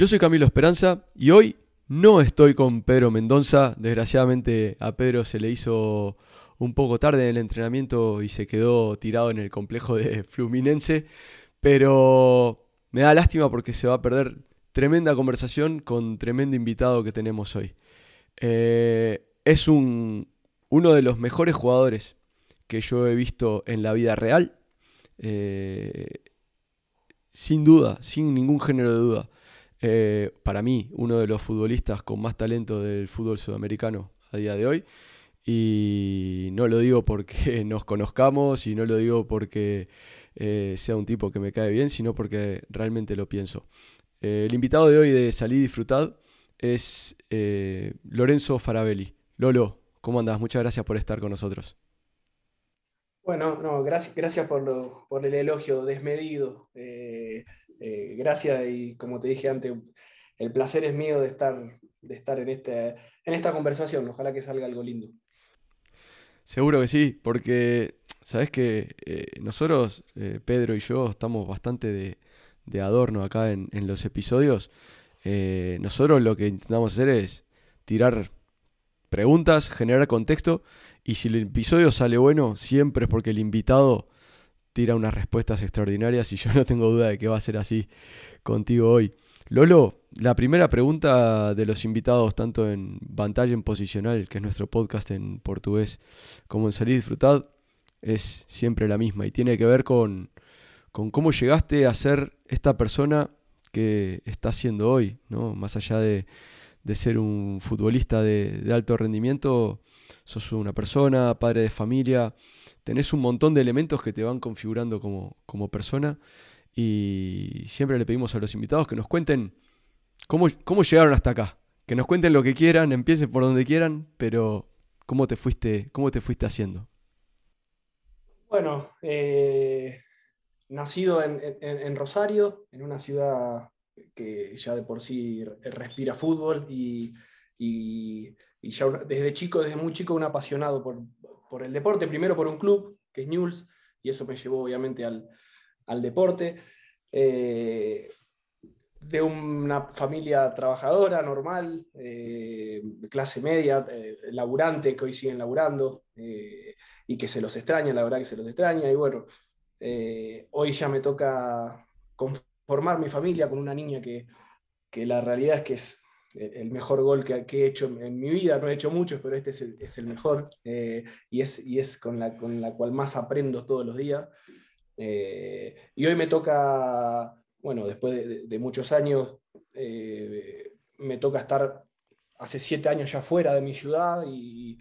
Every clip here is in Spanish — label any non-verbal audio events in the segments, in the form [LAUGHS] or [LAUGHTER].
Yo soy Camilo Esperanza y hoy no estoy con Pedro Mendoza. Desgraciadamente a Pedro se le hizo un poco tarde en el entrenamiento y se quedó tirado en el complejo de [LAUGHS] Fluminense. Pero me da lástima porque se va a perder tremenda conversación con tremendo invitado que tenemos hoy. Eh, es uno de los mejores jugadores que yo he visto en la vida real. Eh, sin duda, sin ningún género de duda. Eh, para mí, uno de los futbolistas con más talento del fútbol sudamericano a día de hoy. Y no lo digo porque [LAUGHS] nos conozcamos y no lo digo porque eh, sea un tipo que me cae bien, sino porque realmente lo pienso. Eh, el invitado de hoy de Salí Disfrutad es Lorenzo Farabelli. Lolo, ¿cómo andás? Muchas gracias por estar con nosotros. Bueno, gracias, gracias por, el elogio desmedido. Eh, gracias y como te dije antes, el placer es mío de estar, de estar en, este, en esta conversación. Ojalá que salga algo lindo. Seguro que sí, porque sabes que eh, nosotros, eh, Pedro y yo, estamos bastante de, adorno acá en, los episodios. nosotros lo que intentamos hacer es tirar preguntas, generar contexto, y si el episodio sale bueno, siempre es porque el invitado tira unas respuestas extraordinarias y [LAUGHS] yo no tengo duda de que va a ser así contigo hoy. Lolo, la primera pregunta de los invitados, tanto en pantalla en Posicional, que es nuestro podcast en portugués, como en Salir Disfrutad, es siempre la misma y tiene que ver con, cómo llegaste a ser esta persona que estás siendo hoy, ¿no? Más allá de, ser un futbolista de alto rendimiento, sos una persona, padre de familia, tenés un montón de elementos que te van configurando como, persona y siempre le pedimos a los invitados que nos cuenten cómo, cómo llegaron hasta acá, que nos cuenten lo que quieran, empiecen por donde quieran, pero cómo te fuiste, cómo te fuiste haciendo. Bueno, eh, nacido en, en, Rosario, en una ciudad que ya de por sí respira fútbol y y, ya desde chico, desde muy chico, un apasionado por, el deporte, primero por un club, que es Newell's, y eso me llevó obviamente al, deporte. Eh, de una familia trabajadora, normal, eh, clase media, eh, laburante, que hoy siguen laburando eh, y que se los extraña, la verdad que se los extraña. Y bueno, hoy ya me toca conformar mi familia con una niña que la realidad es que es el mejor gol que, he hecho en mi vida, no he hecho muchos, pero este es el, mejor eh, y es, es con, la, con la cual más aprendo todos los días. Eh, y hoy me toca, bueno, después de, muchos años, eh, me toca estar hace siete años ya fuera de mi ciudad y,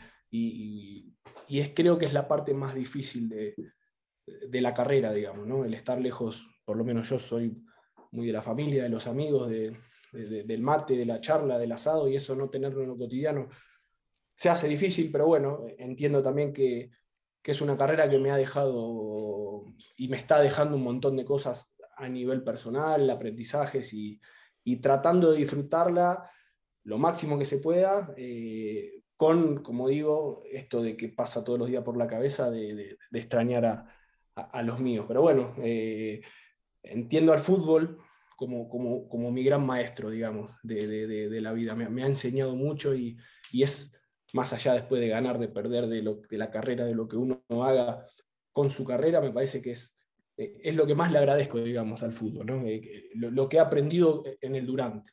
es, creo que es la parte más difícil de, de la carrera, digamos, ¿no? El estar lejos, por lo menos yo soy muy de la familia, de los amigos, de, del mate, de la charla, del asado, y eso no tenerlo en lo cotidiano se hace difícil, pero bueno, entiendo también que, es una carrera que me ha dejado y me está dejando un montón de cosas a nivel personal, aprendizajes y, tratando de disfrutarla lo máximo que se pueda, eh, con, como digo, esto de que pasa todos los días por la cabeza de, extrañar a, los míos. Pero bueno, eh, entiendo al fútbol, como, mi gran maestro, digamos, de, la vida. Me, ha enseñado mucho y, es más allá después de ganar, de perder, de, lo, de la carrera, de lo que uno haga con su carrera, me parece que es, eh, es lo que más le agradezco, digamos, al fútbol, eh, lo, que he aprendido en el durante.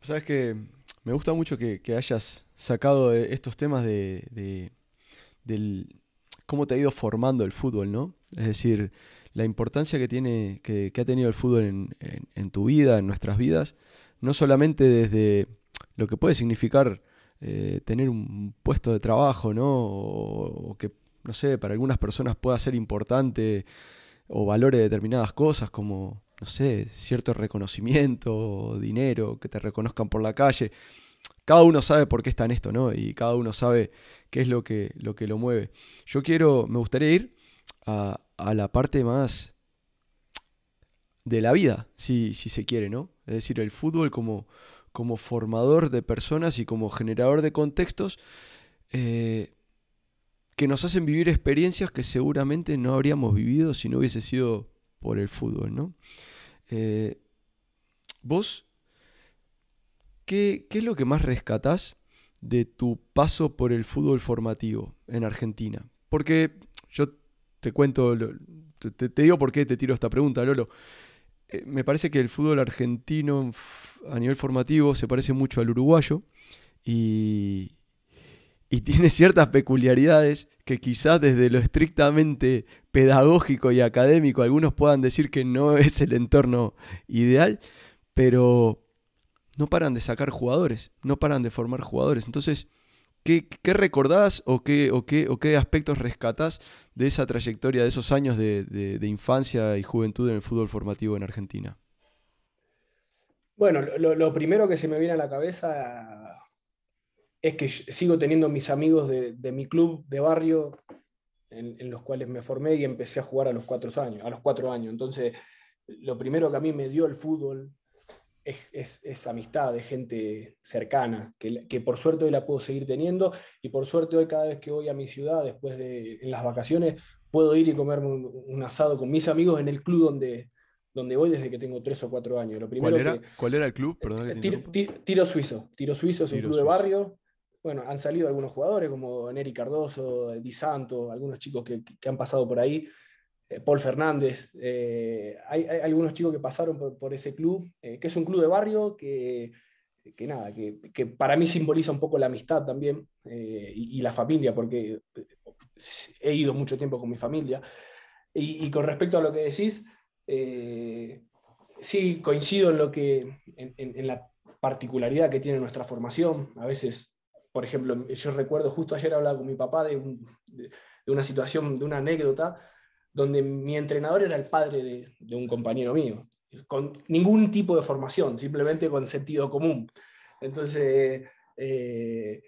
Sabes que me gusta mucho que, hayas sacado estos temas de, cómo te ha ido formando el fútbol, ¿no? Es decir, la importancia que, tiene, que, ha tenido el fútbol en, tu vida, en nuestras vidas, no solamente desde lo que puede significar eh, tener un puesto de trabajo, ¿no? O, que, no sé, para algunas personas pueda ser importante o valore determinadas cosas como, no sé, cierto reconocimiento, dinero, que te reconozcan por la calle. Cada uno sabe por qué está en esto, ¿no? Y cada uno sabe qué es lo que lo, que lo mueve. Yo quiero, me gustaría ir a, a la parte más de la vida, si, si se quiere, ¿no? Es decir, el fútbol como, como formador de personas y como generador de contextos eh, que nos hacen vivir experiencias que seguramente no habríamos vivido si no hubiese sido por el fútbol, ¿no? Eh, ¿Vos qué, qué es lo que más rescatás de tu paso por el fútbol formativo en Argentina? Porque yo te cuento, te, digo por qué te tiro esta pregunta, Lolo. Eh, me parece que el fútbol argentino a nivel formativo se parece mucho al uruguayo y, y [LAUGHS] tiene ciertas peculiaridades que quizás desde lo estrictamente pedagógico y académico algunos puedan decir que no [LAUGHS] es el entorno ideal, pero no paran de sacar jugadores, no paran de formar jugadores. Entonces, ¿Qué, recordás o qué, aspectos rescatás de esa trayectoria, de esos años de, infancia y juventud en el fútbol formativo en Argentina? Bueno, lo, primero que se me viene a la cabeza es que sigo teniendo mis amigos de, mi club de barrio en, los cuales me formé y empecé a jugar a los cuatro años. A los cuatro años. Entonces, lo primero que a mí me dio el fútbol es, es, amistad de gente cercana, que, por suerte hoy la puedo seguir teniendo y por suerte hoy cada vez que voy a mi ciudad, después de las vacaciones, puedo ir y comerme un, asado con mis amigos en el club donde, donde voy desde que tengo tres o cuatro años. Lo primero ¿Cuál, era, ¿Cuál era el club? tiro, Suizo. Tiro Suizo es un club de barrio. Bueno, han salido algunos jugadores como Neri Cardoso, Di Santo, algunos chicos que, que han pasado por ahí. Eh, Paul Fernández. Eh, hay, algunos chicos que pasaron por, ese club, eh, que es un club de barrio que, nada, que, para mí simboliza un poco la amistad también y, la familia, porque he ido mucho tiempo con mi familia. Y, con respecto a lo que decís, sí coincido en lo que en, la particularidad que tiene nuestra formación. A veces por ejemplo, yo recuerdo justo ayer hablaba con mi papá de, de, una situación, de una anécdota donde mi entrenador era el padre de, un compañero mío, con ningún tipo de formación, simplemente con sentido común. Entonces, eh,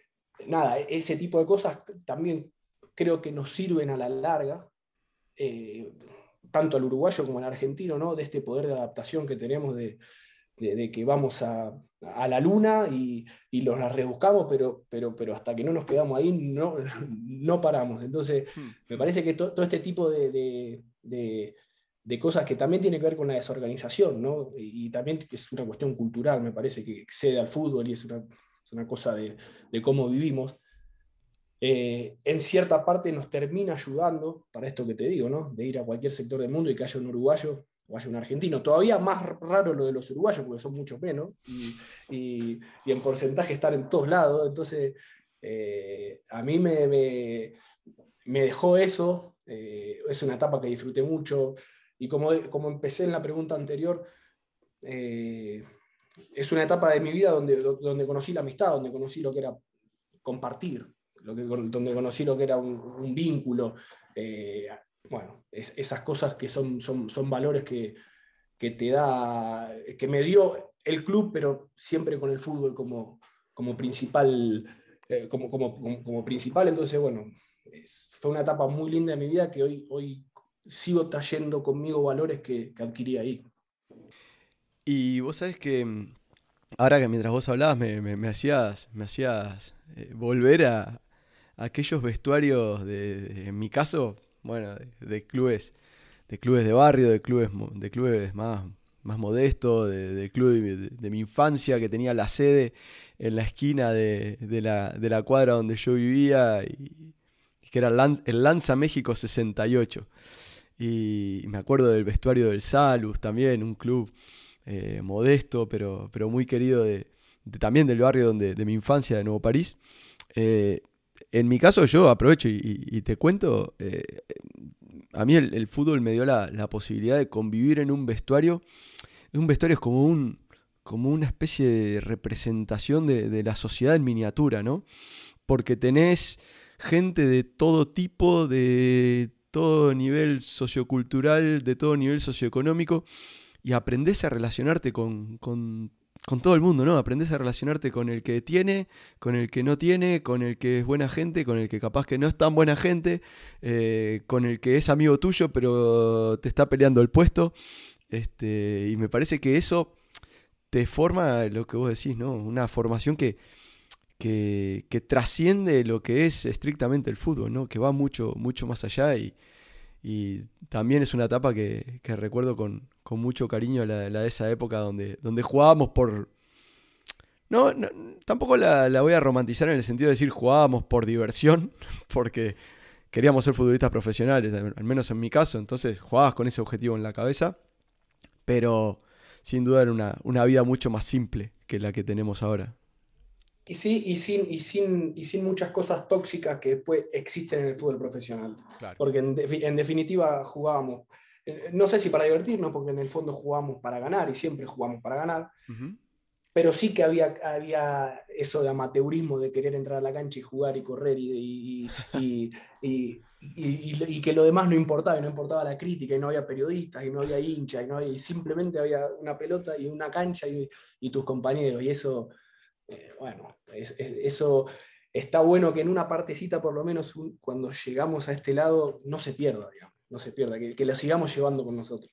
nada, ese tipo de cosas también creo que nos sirven a la larga, eh, tanto al uruguayo como al argentino, ¿no? de este poder de adaptación que tenemos de, de, que vamos a, la luna y, los las rebuscamos, pero, pero, pero hasta que no nos quedamos ahí no, [LAUGHS] no paramos. Entonces, hmm. me parece que todo este tipo de, de, de, cosas que también tiene que ver con la desorganización, ¿no? y, también es una cuestión cultural, me parece que excede al fútbol y es una, cosa de, cómo vivimos. Eh, en cierta parte nos termina ayudando para esto que te digo, ¿no? De ir a cualquier sector del mundo y que haya un uruguayo un argentino. Todavía más raro lo de los uruguayos, porque son muchos menos, y, en porcentaje estar en todos lados. Entonces, eh, a mí me, dejó eso, eh, es una etapa que disfruté mucho, y como, como empecé en la pregunta anterior, eh, es una etapa de mi vida donde, donde conocí la amistad, donde conocí lo que era compartir, lo que, donde conocí lo que era un, vínculo bueno, es, esas cosas que son, son, valores que, te da, que me dio el club, pero siempre con el fútbol como, como principal, eh, como, principal. Entonces, bueno, fue una etapa muy linda de mi vida que hoy, hoy sigo trayendo conmigo valores que, adquirí ahí. Y vos sabes que mm, ahora que mientras vos hablabas me, hacías, me hacías eh, volver a, aquellos vestuarios de, en mi caso, bueno, de, clubes, de clubes de barrio, de clubes, de clubes más, más modestos, de, club de, mi infancia que tenía la sede en la esquina de, la, de la cuadra donde yo vivía, y, que era el Lanza México 68. Y me acuerdo del vestuario del Salus también, un club eh, modesto, pero, pero muy querido de, también del barrio donde, de mi infancia, de Nuevo París. Eh, en mi caso yo aprovecho y, te cuento, eh, a mí el, fútbol me dio la, posibilidad de convivir en un vestuario. Un vestuario es como, un, como una especie de representación de, la sociedad en miniatura, ¿no? Porque tenés gente de todo tipo, de todo nivel sociocultural, de todo nivel socioeconómico, y aprendés a relacionarte con, con con todo el mundo, ¿no? Aprendes a relacionarte con el que tiene, con el que no tiene, con el que es buena gente, con el que capaz que no es tan buena gente, eh, con el que es amigo tuyo, pero te está peleando el puesto. Este, y me parece que eso te forma lo que vos decís, ¿no? Una formación que, que, trasciende lo que es estrictamente el fútbol, ¿no? Que va mucho, mucho más allá y, y también es una etapa que recuerdo con, con mucho cariño la, de esa época donde, donde jugábamos por... No, tampoco la, voy a romantizar en el sentido de decir jugábamos por diversión, [LAUGHS] porque queríamos ser futbolistas profesionales, al menos en mi caso, entonces jugabas con ese objetivo en la cabeza, pero sin duda era una, vida mucho más simple que la que tenemos ahora. Y sí, y sin, y sin, y sin muchas cosas tóxicas que después existen en el fútbol profesional. Porque en, definitiva jugábamos eh, no sé si para divertirnos, porque en el fondo jugamos para ganar y siempre jugamos para ganar, pero sí que había, eso de amateurismo, de querer entrar a la cancha y jugar y correr y, que lo demás no importaba, y no importaba la crítica, y no había periodistas, y no había hinchas, y, no había, simplemente había una pelota y una cancha y, tus compañeros, y eso, eh, bueno, eso está bueno que en una partecita por lo menos cuando llegamos a este lado no se pierda, digamos no se pierda, que, que la sigamos llevando con nosotros.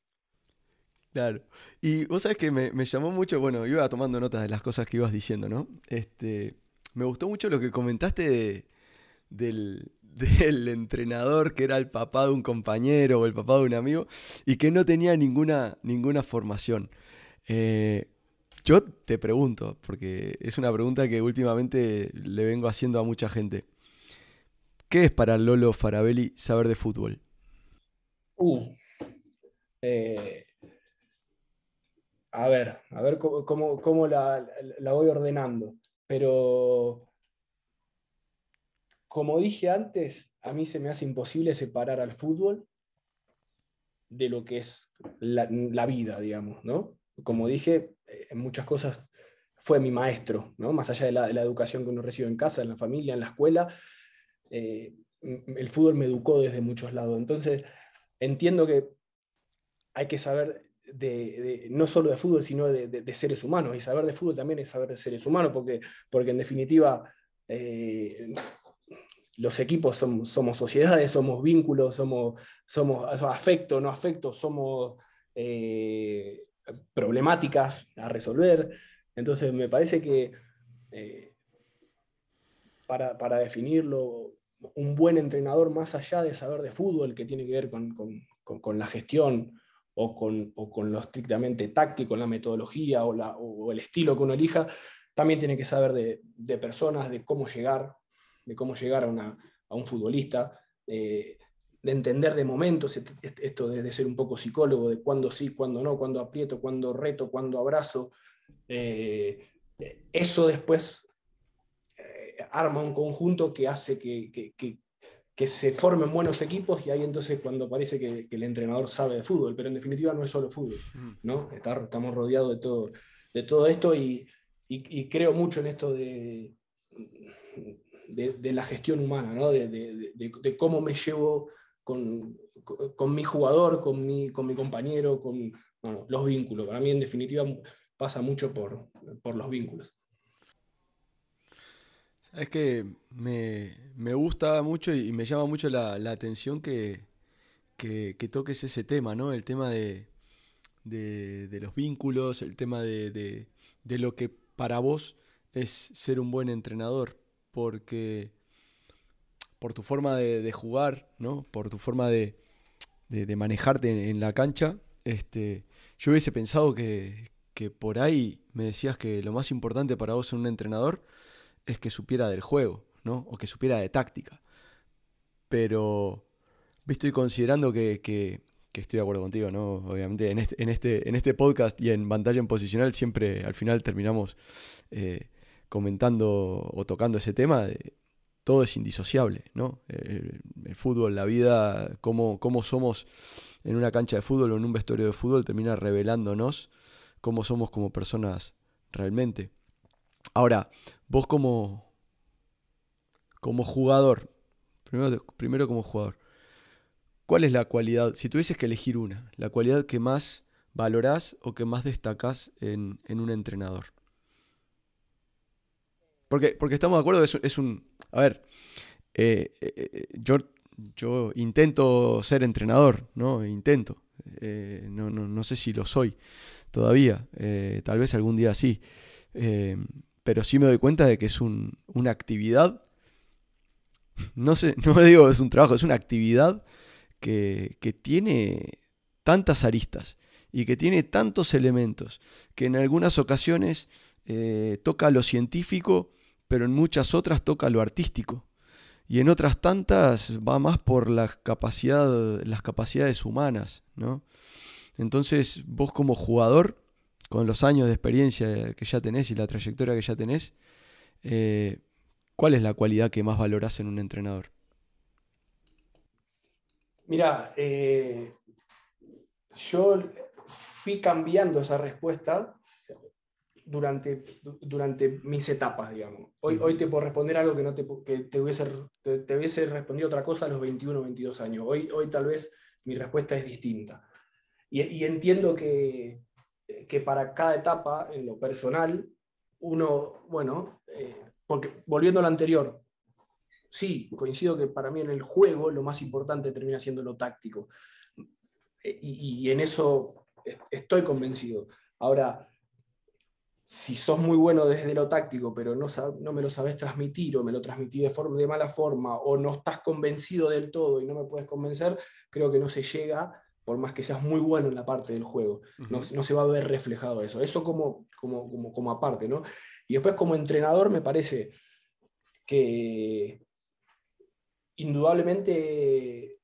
Claro. Y vos sabés que me, llamó mucho, bueno, iba tomando notas de las cosas que ibas diciendo, ¿no? Este, me gustó mucho lo que comentaste [LAUGHS] del, entrenador que era el papá de un compañero o el papá de un amigo y que no tenía ninguna, ninguna formación. Eh, yo te pregunto, porque es una pregunta que últimamente le vengo haciendo a mucha gente. ¿Qué es para Lolo Farabelli saber de fútbol? Uh. Eh, a ver, a ver cómo, la, voy ordenando. Pero, como dije antes, a mí se me hace imposible separar al fútbol de lo que es la, vida, digamos, ¿no? Como dije, eh, en muchas cosas fue mi maestro, ¿no? Más allá de la, educación que uno recibe en casa, en la familia, en la escuela, eh, el fútbol me educó desde muchos lados. Entonces, entiendo que hay que saber de, no solo de fútbol, sino de, seres humanos. Y saber de fútbol también es saber de seres humanos, porque, porque en definitiva eh, los equipos somos sociedades, somos vínculos, somos, somos afecto, no afecto, somos eh, problemáticas a resolver. Entonces me parece que eh, para, para, definirlo un buen entrenador, más allá de saber de fútbol, que tiene que ver con, la gestión o con, lo estrictamente táctico, la metodología o, el estilo que uno elija, también tiene que saber de, personas, de cómo llegar, de cómo llegar a, un futbolista, eh, de entender de momentos, esto de, ser un poco psicólogo, de cuándo sí, cuándo no, cuándo aprieto, cuándo reto, cuándo abrazo. Eh, eso después arma un conjunto que hace que, se formen buenos equipos y ahí entonces cuando parece que, el entrenador sabe de fútbol, pero en definitiva no es solo fútbol, mm. ¿no? estamos rodeados de todo, de todo esto y, creo mucho en esto de, de, la gestión humana, de, cómo me llevo con, mi jugador, con mi, con mi compañero, con los vínculos. Para mí, en definitiva, pasa mucho por los vínculos. Es que me, gusta mucho y me llama mucho la, atención que, toques ese tema, ¿no? El tema de, los vínculos, el tema de, lo que para vos es ser un buen entrenador, porque por tu forma de, jugar, ¿no? Por tu forma de, manejarte en, la cancha, este, yo hubiese pensado que, por ahí me decías que lo más importante para vos es un entrenador es que supiera del juego, ¿no? O que supiera de táctica. Pero, estoy considerando que, estoy de acuerdo contigo, ¿no? Obviamente, en este, en, este, en este podcast y en pantalla en posicional siempre al final terminamos eh, comentando o tocando ese tema todo es indisociable, ¿no? El, el fútbol, la vida, cómo, cómo, somos en una cancha de fútbol o en un vestuario de fútbol termina revelándonos cómo somos como personas realmente. Ahora, vos como, como jugador, primero, primero como jugador, ¿cuál es la cualidad, si tuvieses que elegir una, la cualidad que más valorás o que más destacás en, un entrenador? Porque, porque estamos de acuerdo, es, es un... A ver, eh, eh, eh, yo, intento ser entrenador, ¿no? Intento. no, no, sé si lo soy todavía. tal vez algún día sí pero sí me doy cuenta de que es una actividad, no sé, [LAUGHS] no digo que es un trabajo, es una actividad que, tiene tantas aristas y que tiene tantos elementos, que en algunas ocasiones eh, toca lo científico, pero en muchas otras toca lo artístico. Y en otras tantas va más por las las capacidades humanas, ¿no? Entonces, vos como jugador con los años de experiencia que ya tenés y la trayectoria que ya tenés, eh, ¿cuál es la cualidad que más valorás en un entrenador? Mira, eh, yo fui cambiando esa respuesta durante, durante mis etapas, digamos. Hoy, hoy te puedo responder algo que, no te, hubiese, respondido otra cosa a los 21 22 años. Hoy, hoy tal vez mi respuesta es distinta. y entiendo que, eh, que para cada etapa, en lo personal, uno, bueno, eh, porque volviendo a lo anterior, sí, coincido que para mí en el juego lo más importante termina siendo lo táctico. Eh, y, en eso estoy convencido. Ahora, si sos muy bueno desde lo táctico, pero no, no me lo sabes transmitir o me lo transmití de, forma, de mala forma o no estás convencido del todo y no me puedes convencer, creo que no se llega por más que seas muy bueno en la parte del juego. no, se va a ver reflejado eso. Eso como, como, aparte, ¿no? Y después como entrenador me parece que indudablemente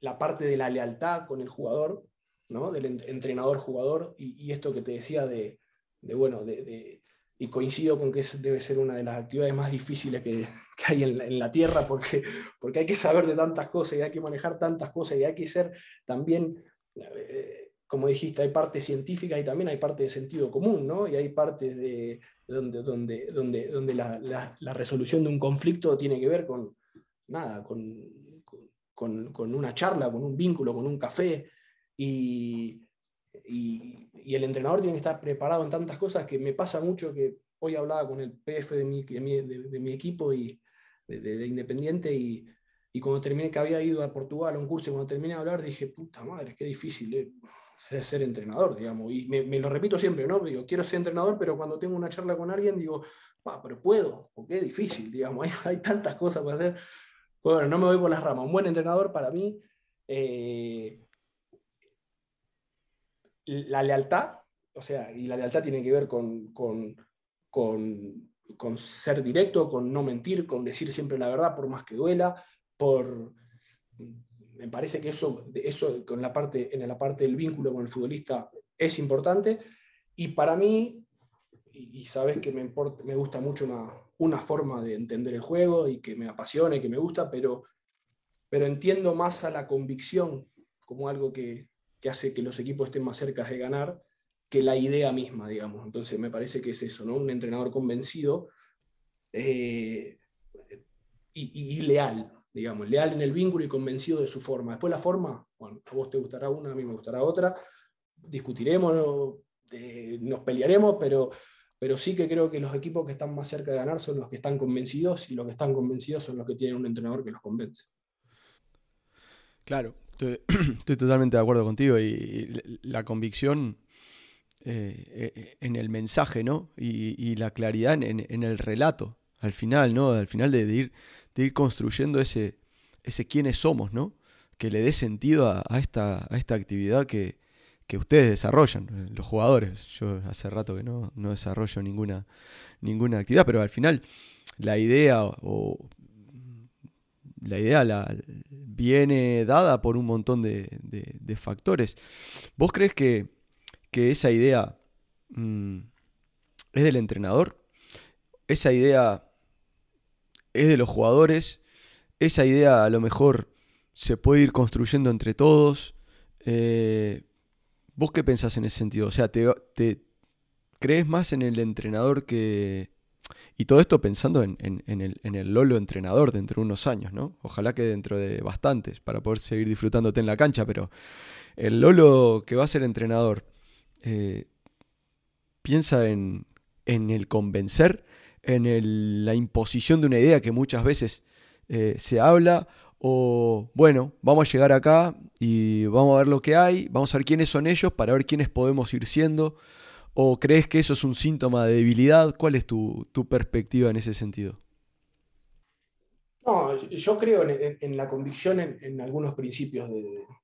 la parte de la lealtad con el jugador, ¿no? del entrenador-jugador, y, esto que te decía de, bueno, de, y coincido con que debe ser una de las actividades más difíciles que, [LAUGHS] hay en la, Tierra, porque, porque hay que saber de tantas cosas y hay que manejar tantas cosas y hay que ser también, eh, como dijiste, hay partes científicas y también hay partes de sentido común, ¿no? Y hay partes de, donde, donde, donde, donde la, resolución de un conflicto tiene que ver con nada, con una charla, con un vínculo, con un café. Y, y, el entrenador tiene que estar preparado en tantas cosas que me pasa mucho que hoy hablaba con el PF de mi, de equipo y de, Independiente y, cuando terminé que había ido a Portugal a un curso, y cuando terminé de hablar dije, puta madre, qué difícil eh, ser, entrenador, digamos. Y me, lo repito siempre, ¿no? Digo, quiero ser entrenador, pero cuando tengo una charla con alguien digo, pero puedo, porque es difícil, digamos, [LAUGHS] hay, tantas cosas para hacer. Bueno, no me voy por las ramas. Un buen entrenador para mí eh, la lealtad, o sea, y la lealtad tiene que ver con, ser directo, con no mentir, con decir siempre la verdad, por más que duela, por me parece que eso, eso la parte, en la parte del vínculo con el futbolista es importante. Y para mí, y, sabes que me, me gusta mucho una, forma de entender el juego y que me apasiona y que me gusta, pero, pero entiendo más a la convicción como algo que, que hace que los equipos estén más cerca de ganar que la idea misma, digamos. Entonces me parece que es eso, ¿no? Un entrenador convencido eh, y, leal, digamos, leal en el vínculo y convencido de su forma. Después la forma, bueno, a vos te gustará una, a mí me gustará otra, discutiremos, eh, nos pelearemos, pero, pero sí que creo que los equipos que están más cerca de ganar son los que están convencidos y los que están convencidos son los que tienen un entrenador que los convence. Claro, [CLEARS THROAT] Estoy, totalmente de acuerdo contigo y, la convicción eh, eh, eh, en el mensaje, ¿no? Y, la claridad en, el relato, al final, ¿no? Al final de, ir, construyendo ese, ese quiénes somos, ¿no? Que le dé sentido a, esta, esta actividad que, ustedes desarrollan, los jugadores. Yo hace rato que no, no desarrollo ninguna, ninguna actividad, pero al final la idea o, la idea viene dada por un montón de, factores. ¿Vos crees que, esa idea mm, es del entrenador? ¿Esa idea es de los jugadores? ¿Esa idea a lo mejor se puede ir construyendo entre todos? Eh, ¿Vos qué pensás en ese sentido? O sea, te crees más en el entrenador que, y todo esto pensando en, el, Lolo entrenador dentro de unos años, ¿no? Ojalá que dentro de bastantes, para poder seguir disfrutándote en la cancha, pero el Lolo que va a ser entrenador, eh, piensa en, el convencer, en la imposición de una idea que muchas veces eh, se habla, o bueno, vamos a llegar acá y vamos a ver lo que hay, vamos a ver quiénes son ellos para ver quiénes podemos ir siendo. ¿O crees que eso es un síntoma de debilidad? ¿Cuál es tu, perspectiva en ese sentido? No, yo creo en, la convicción en, algunos principios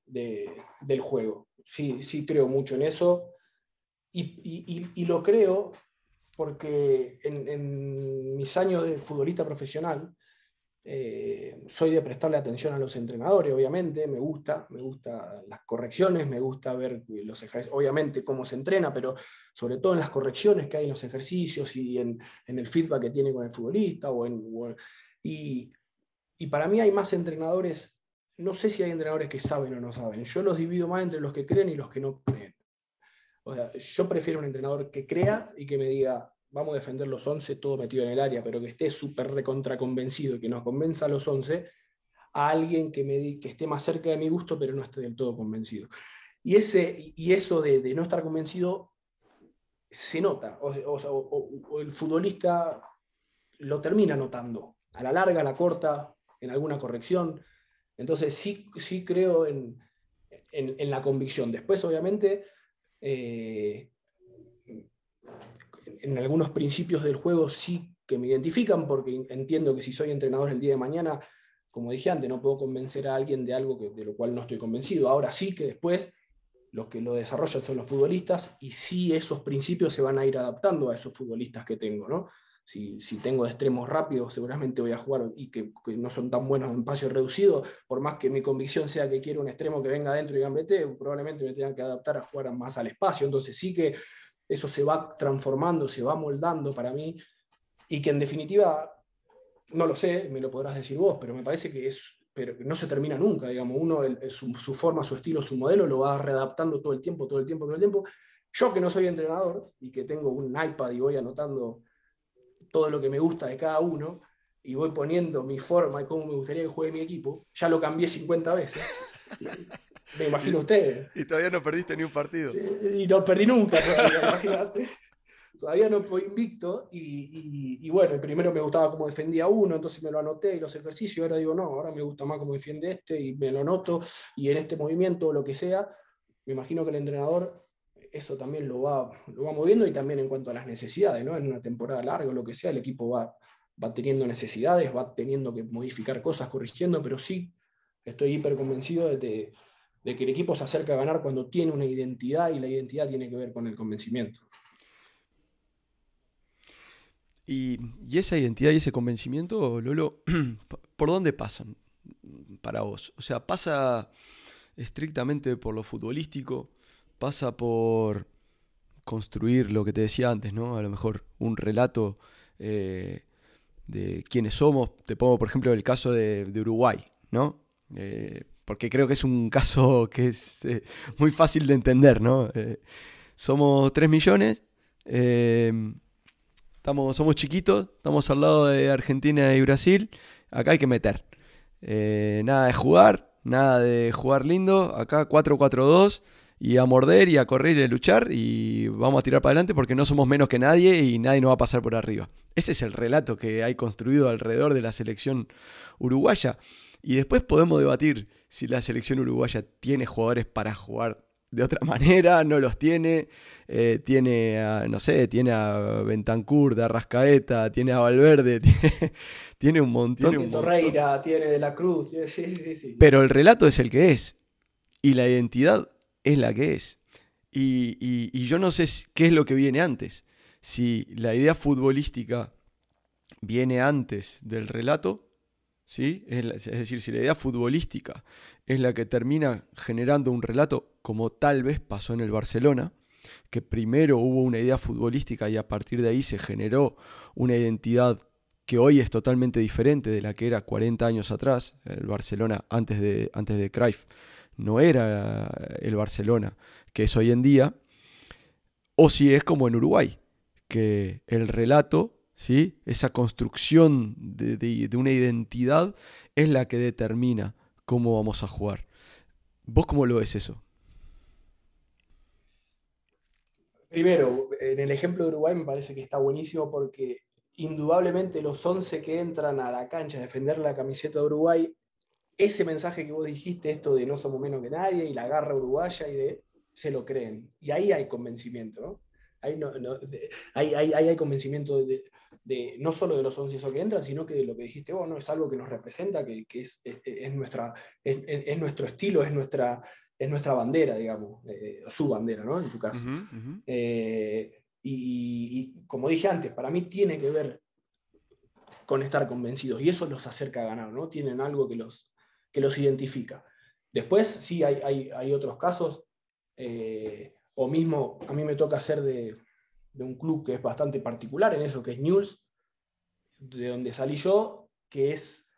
del juego. Sí, sí creo mucho en eso. Y, y lo creo porque en, mis años de futbolista profesional eh, soy de prestarle atención a los entrenadores, obviamente, me gusta, me gusta las correcciones, me gusta ver los ejercicios, obviamente cómo se entrena, pero sobre todo en las correcciones que hay en los ejercicios y en, el feedback que tiene con el futbolista. O en, y, y para mí hay más entrenadores, no sé si hay entrenadores que saben o no saben, yo los divido más entre los que creen y los que no creen. O sea, yo prefiero un entrenador que crea y que me diga, vamos a defender los 11 todo metido en el área, pero que esté súper recontra convencido, que nos convenza a los 11, a alguien que, esté más cerca de mi gusto, pero no esté del todo convencido. Y, ese, y eso de, no estar convencido se nota, o, el futbolista lo termina notando, a la larga, a la corta, en alguna corrección. Entonces sí, sí creo en, la convicción. Después, obviamente, eh, en algunos principios del juego sí que me identifican, porque entiendo que si soy entrenador el día de mañana, como dije antes, no puedo convencer a alguien de algo de lo cual no estoy convencido. Ahora sí que después los que lo desarrollan son los futbolistas y sí esos principios se van a ir adaptando a esos futbolistas que tengo, Si, tengo extremos rápidos, seguramente voy a jugar y que, no son tan buenos en espacio reducido, por más que mi convicción sea que quiero un extremo que venga adentro y gambete, probablemente me tengan que adaptar a jugar más al espacio. Entonces sí que eso se va transformando, se va moldando para mí, y que en definitiva, no lo sé, me lo podrás decir vos, pero me parece que es, pero no se termina nunca, digamos, uno su, forma, su estilo, su modelo lo va readaptando todo el tiempo, todo el tiempo, todo el tiempo. Yo que no soy entrenador y que tengo un iPad y voy anotando todo lo que me gusta de cada uno y voy poniendo mi forma y cómo me gustaría que juegue mi equipo, ya lo cambié 50 veces. [LAUGHS] Me imagino ustedes. Y todavía no perdiste ni un partido. Y, no perdí nunca, [LAUGHS] imagínate. Todavía no fue invicto y, bueno, primero me gustaba cómo defendía uno, entonces me lo anoté y los ejercicios, ahora digo, no, ahora me gusta más cómo defiende este y me lo anoto, y en este movimiento o lo que sea, me imagino que el entrenador eso también lo va, lo va moviendo y también en cuanto a las necesidades, ¿no? En una temporada larga o lo que sea, el equipo va, va teniendo necesidades, va teniendo que modificar cosas, corrigiendo, pero sí estoy hiper convencido de que de que el equipo se acerca a ganar cuando tiene una identidad y la identidad tiene que ver con el convencimiento. Y, esa identidad y ese convencimiento, Lolo, [CLEARS THROAT] ¿por dónde pasan para vos? O sea, pasa estrictamente por lo futbolístico, pasa por construir lo que te decía antes, ¿no? A lo mejor un relato eh, de quiénes somos. Te pongo, por ejemplo, el caso de, Uruguay, ¿no? Eh, porque creo que es un caso [LAUGHS] que es eh, muy fácil de entender, ¿no? Eh, somos 3 millones, em, estamos, somos chiquitos, estamos al lado de Argentina y Brasil, acá hay que meter. Eh, nada de jugar, nada de jugar lindo, acá 4-4-2 y a morder y a correr y a luchar y vamos a tirar para adelante porque no somos menos que nadie y nadie nos va a pasar por arriba. Ese es el relato que hay construido alrededor de la selección uruguaya. Y después podemos debatir si la selección uruguaya tiene jugadores para jugar de otra [LAUGHS] manera, no los tiene. Eh, tiene a, no sé, tiene a Bentancur, a Rascaeta, tiene a Valverde, [LAUGHS] tiene, un montón. Tiene Torreira, tiene De la Cruz, sí, sí, sí. Pero el relato es el que es. Y la identidad es la que es. y yo no sé qué es lo que viene antes. Si la idea futbolística viene antes del relato ¿sí? Es, decir, si la idea futbolística es la que termina generando un relato como tal vez pasó en el Barcelona, que primero hubo una idea futbolística y a partir de ahí se generó una identidad que hoy es totalmente diferente de la que era 40 años atrás, el Barcelona antes de, antes de Cruyff no era el Barcelona que es hoy en día, o si es como en Uruguay, que el relato ¿sí? esa construcción de, una identidad es la que determina cómo vamos a jugar. ¿Vos cómo lo ves eso? Primero, en el ejemplo de Uruguay me parece que está buenísimo porque indudablemente los 11 que entran a la cancha a defender la camiseta de Uruguay, ese mensaje que vos dijiste, esto de no somos menos que nadie y la garra uruguaya y de se lo creen. Y ahí hay convencimiento, ¿no? Ahí, ahí hay convencimiento de, no solo de los 11 que entran, sino que de lo que dijiste vos, es algo que nos representa, que, es, nuestra, nuestro estilo, es nuestra, es nuestra bandera, digamos, eh, eh, su bandera, ¿no? en tu caso. Eh, y, como dije antes, para mí tiene que ver con estar convencidos y eso los acerca a ganar, ¿no? tienen algo que los, que los identifica. Después sí hay, otros casos, o mismo a mí me toca hacer de, de un club que es bastante particular en eso, que es News, de donde salí yo, que es,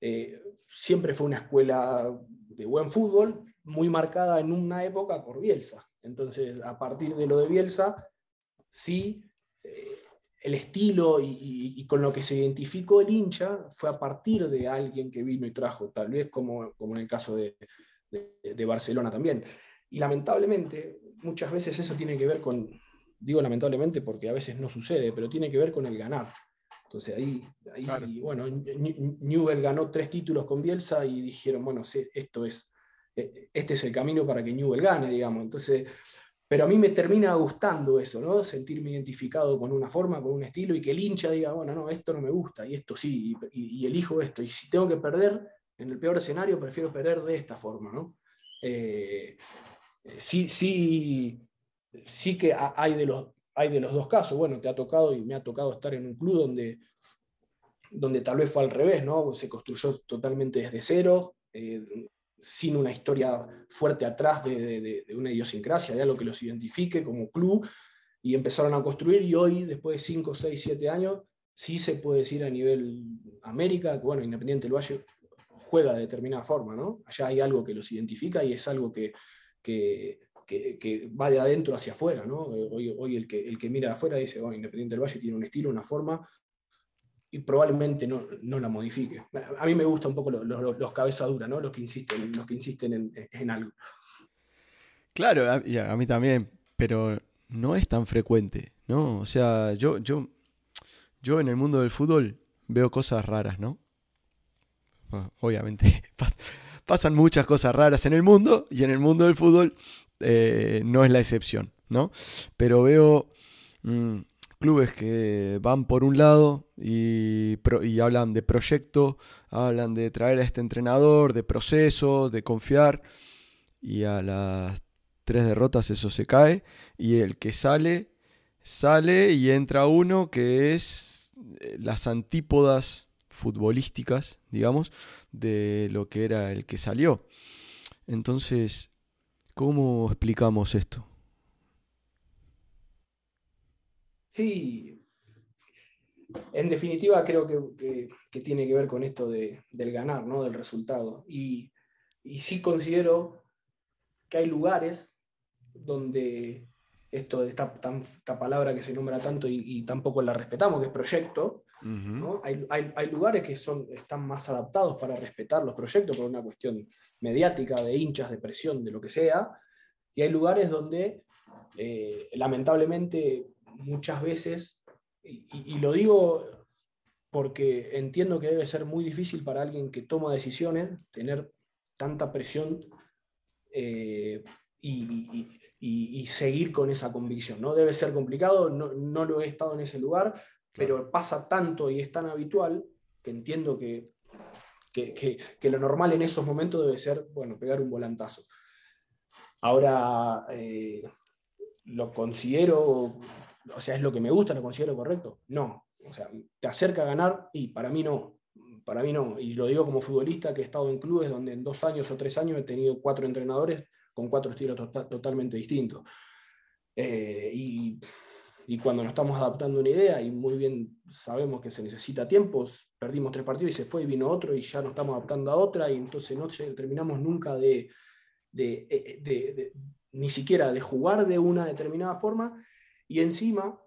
eh, siempre fue una escuela de buen fútbol, muy marcada en una época por Bielsa. Entonces, a partir de lo de Bielsa, sí, eh, el estilo y, con lo que se identificó el hincha fue a partir de alguien que vino y trajo, tal vez como, en el caso de Barcelona también. Y lamentablemente, muchas veces eso tiene que ver con, digo lamentablemente porque a veces no sucede, pero tiene que ver con el ganar. Entonces ahí, bueno, Newell ganó tres títulos con Bielsa y dijeron, bueno, esto es, e-, este es el camino para que Newell gane, digamos. Entonces, pero a mí me termina gustando eso, ¿no? Sentirme identificado con una forma, con un estilo y que el hincha diga, bueno, no, esto no me gusta y esto sí, y, elijo esto. Y si tengo que perder, en el peor escenario, prefiero perder de esta forma, ¿no? Eh, sí, sí, sí que hay de, los, hay de los dos casos. Bueno, te ha tocado y me ha tocado estar en un club donde, donde tal vez fue al revés, ¿no? Se construyó totalmente desde cero, eh, sin una historia fuerte atrás de, una idiosincrasia, de algo que los identifique como club, y empezaron a construir y hoy, después de 5, 6, 7 años, sí se puede decir a nivel América, que bueno, Independiente del Valle juega de determinada forma, ¿no? Allá hay algo que los identifica y es algo que, que que, va de adentro hacia afuera. ¿no? Hoy, el, que, el que mira de afuera dice, oh, Independiente del Valle tiene un estilo, una forma, y probablemente no, la modifique. A mí me gustan un poco los, cabezaduras los ¿no? los que insisten, los que insisten en, algo. Claro, a, mí también, pero no es tan frecuente, ¿no? O sea, yo, yo, yo en el mundo del fútbol veo cosas raras, ¿no? obviamente, [LAUGHS] pasan muchas cosas raras en el mundo y en el mundo del fútbol eh, no es la excepción, ¿no? Pero veo mm, clubes que van por un lado y, hablan de proyecto, hablan de traer a este entrenador, de proceso, de confiar, y a las tres derrotas eso se cae, y el que sale, sale y entra uno que es eh, las antípodas futbolísticas, digamos, de lo que era el que salió. Entonces, ¿Cómo explicamos esto? Sí, en definitiva creo que, tiene que ver con esto del ganar, del resultado. Y, y sí considero que hay lugares donde esto, esta, palabra que se nombra tanto y, tampoco la respetamos, que es proyecto, hay, lugares que están más adaptados para respetar los proyectos por una cuestión mediática, de hinchas, de presión, de lo que sea, y hay lugares donde eh, lamentablemente muchas veces, y, lo digo porque entiendo que debe ser muy difícil para alguien que toma decisiones tener tanta presión eh, y, seguir con esa convicción. ¿no? Debe ser complicado, no, lo he estado en ese lugar, pero pasa tanto y es tan habitual que entiendo que, lo normal en esos momentos debe ser, bueno, pegar un volantazo. Ahora, eh, ¿lo considero, o sea, es lo que me gusta, lo considero correcto? No. O sea, ¿te acerca a ganar? Y para mí no. Para mí no. Y lo digo como futbolista que he estado en clubes donde en dos años o tres años he tenido cuatro entrenadores con cuatro estilos tota-, totalmente distintos. Eh, y y cuando nos estamos adaptando una idea y muy bien sabemos que se necesita tiempo, perdimos tres partidos y se fue y vino otro y ya nos estamos adaptando a otra y entonces no terminamos nunca eh, eh, de, ni siquiera de jugar de una determinada forma y encima,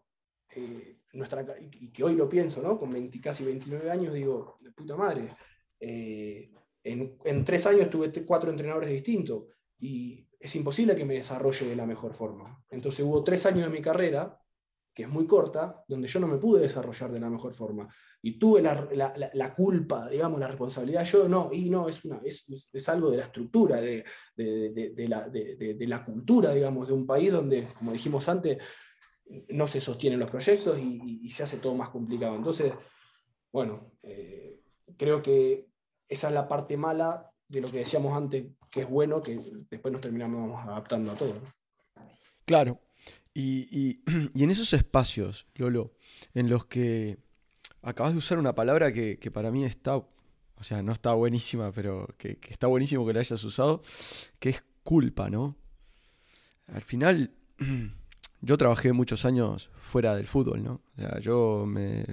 eh, nuestra, y que hoy lo pienso, con 20, casi 29 años digo, de puta madre, en, en, tres años tuve cuatro entrenadores distintos y es imposible que me desarrolle de la mejor forma. Entonces hubo tres años de mi carrera que es muy corta, donde yo no me pude desarrollar de la mejor forma. Y tuve la, la, culpa, digamos, la responsabilidad. Yo no, y no, es, una, es, algo de la estructura, de, la, cultura, digamos, de un país donde, como dijimos antes, no se sostienen los proyectos y, se hace todo más complicado. Entonces, bueno, eh, creo que esa es la parte mala de lo que decíamos antes, que es bueno, que después nos terminamos adaptando a todo. Claro, [CLEARS THROAT] Y, en esos espacios, Lolo, en los que acabas de usar una palabra que, para mí está, o sea, no está buenísima, pero que, está buenísimo que la hayas usado, que es culpa, ¿no? Al final, [CLEARS THROAT] yo trabajé muchos años fuera del fútbol, ¿no? O sea, yo me,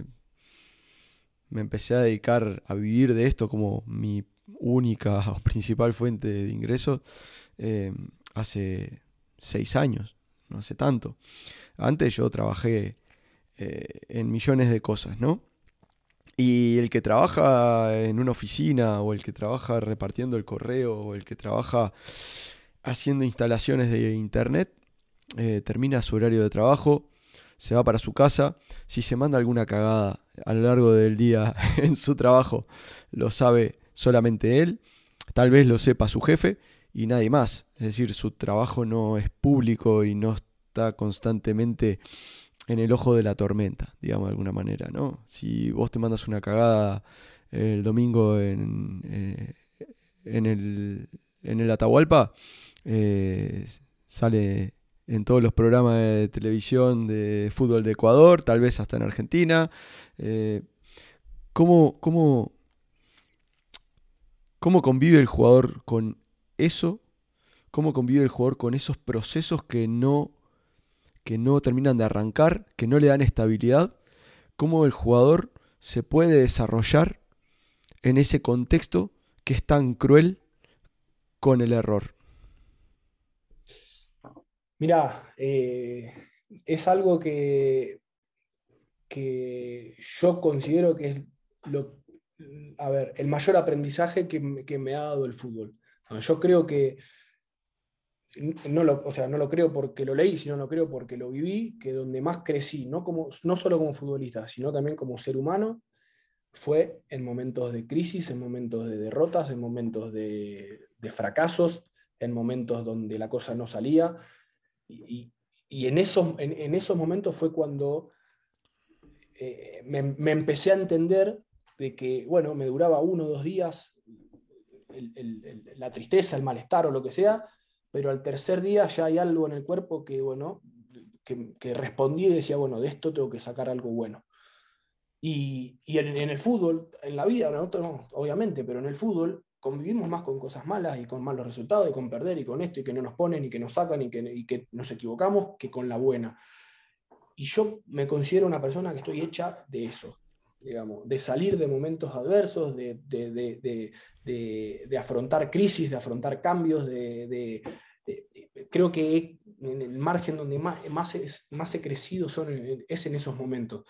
me empecé a dedicar a vivir de esto como mi única [LAUGHS] o principal fuente de ingresos eh, hace seis años no hace tanto. Antes yo trabajé eh, en millones de cosas, ¿no? Y el que trabaja en una oficina o el que trabaja repartiendo el correo o el que trabaja haciendo instalaciones de internet, eh, termina su horario de trabajo, se va para su casa, si se manda alguna cagada a lo largo del día [LAUGHS] en su trabajo, lo sabe solamente él, tal vez lo sepa su jefe, y nadie más. Es decir, su trabajo no es público y no está constantemente en el ojo de la tormenta, digamos de alguna manera, ¿no? Si vos te mandas una cagada eh, el domingo en, eh, en, el, Atahualpa, eh, sale en todos los programas de televisión de fútbol de Ecuador, tal vez hasta en Argentina. ¿cómo, cómo, cómo convive el jugador con eso, cómo convive el jugador con esos procesos que no, que no terminan de arrancar, que no le dan estabilidad, cómo el jugador se puede desarrollar en ese contexto que es tan cruel con el error. Mira, eh, es algo que, que yo considero que es lo, a ver, el mayor aprendizaje que me ha dado el fútbol. Yo creo que, no lo, o sea, no lo creo porque lo leí, sino lo creo porque lo viví, que donde más crecí, no, como, no solo como futbolista, sino también como ser humano, fue en momentos de crisis, en momentos de derrotas, en momentos de, fracasos, en momentos donde la cosa no salía. Y, en, esos, en, esos momentos fue cuando eh, me, empecé a entender de que, bueno, me duraba uno o dos días la tristeza, el malestar o lo que sea, pero al tercer día ya hay algo en el cuerpo que, bueno, que, respondía y decía, bueno, de esto tengo que sacar algo bueno. Y, en, el fútbol, en la vida, obviamente, pero en el fútbol convivimos más con cosas malas y con malos resultados y con perder y con esto y que no nos ponen y que nos sacan y que nos equivocamos que con la buena. Y yo me considero una persona que estoy hecha de eso de salir de momentos adversos, de, afrontar crisis, de afrontar cambios, de, creo que en el margen donde más, más, más he crecido son es en esos momentos.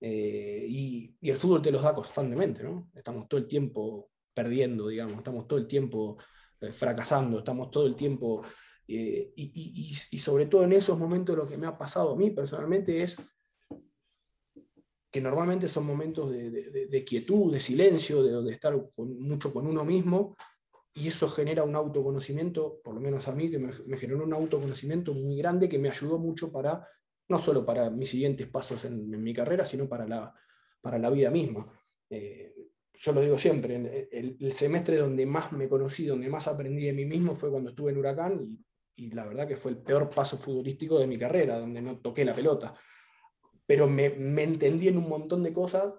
Eh, y, el fútbol te los da constantemente, ¿no? Estamos todo el tiempo perdiendo, digamos, estamos todo el tiempo eh, fracasando, estamos todo el tiempo... Eh, y sobre todo en esos momentos lo que me ha pasado a mí personalmente es que normalmente son momentos de, quietud, de silencio, de, estar mucho con uno mismo, y eso genera un autoconocimiento, por lo menos a mí, que me, generó un autoconocimiento muy grande que me ayudó mucho para, no solo para mis siguientes pasos en, mi carrera, sino para la, para la vida misma. Eh, yo lo digo siempre, el, el, semestre donde más me conocí, donde más aprendí de mí mismo fue cuando estuve en Huracán y, y la verdad que fue el peor paso futbolístico de mi carrera, donde no toqué la pelota pero me, entendí en un montón de cosas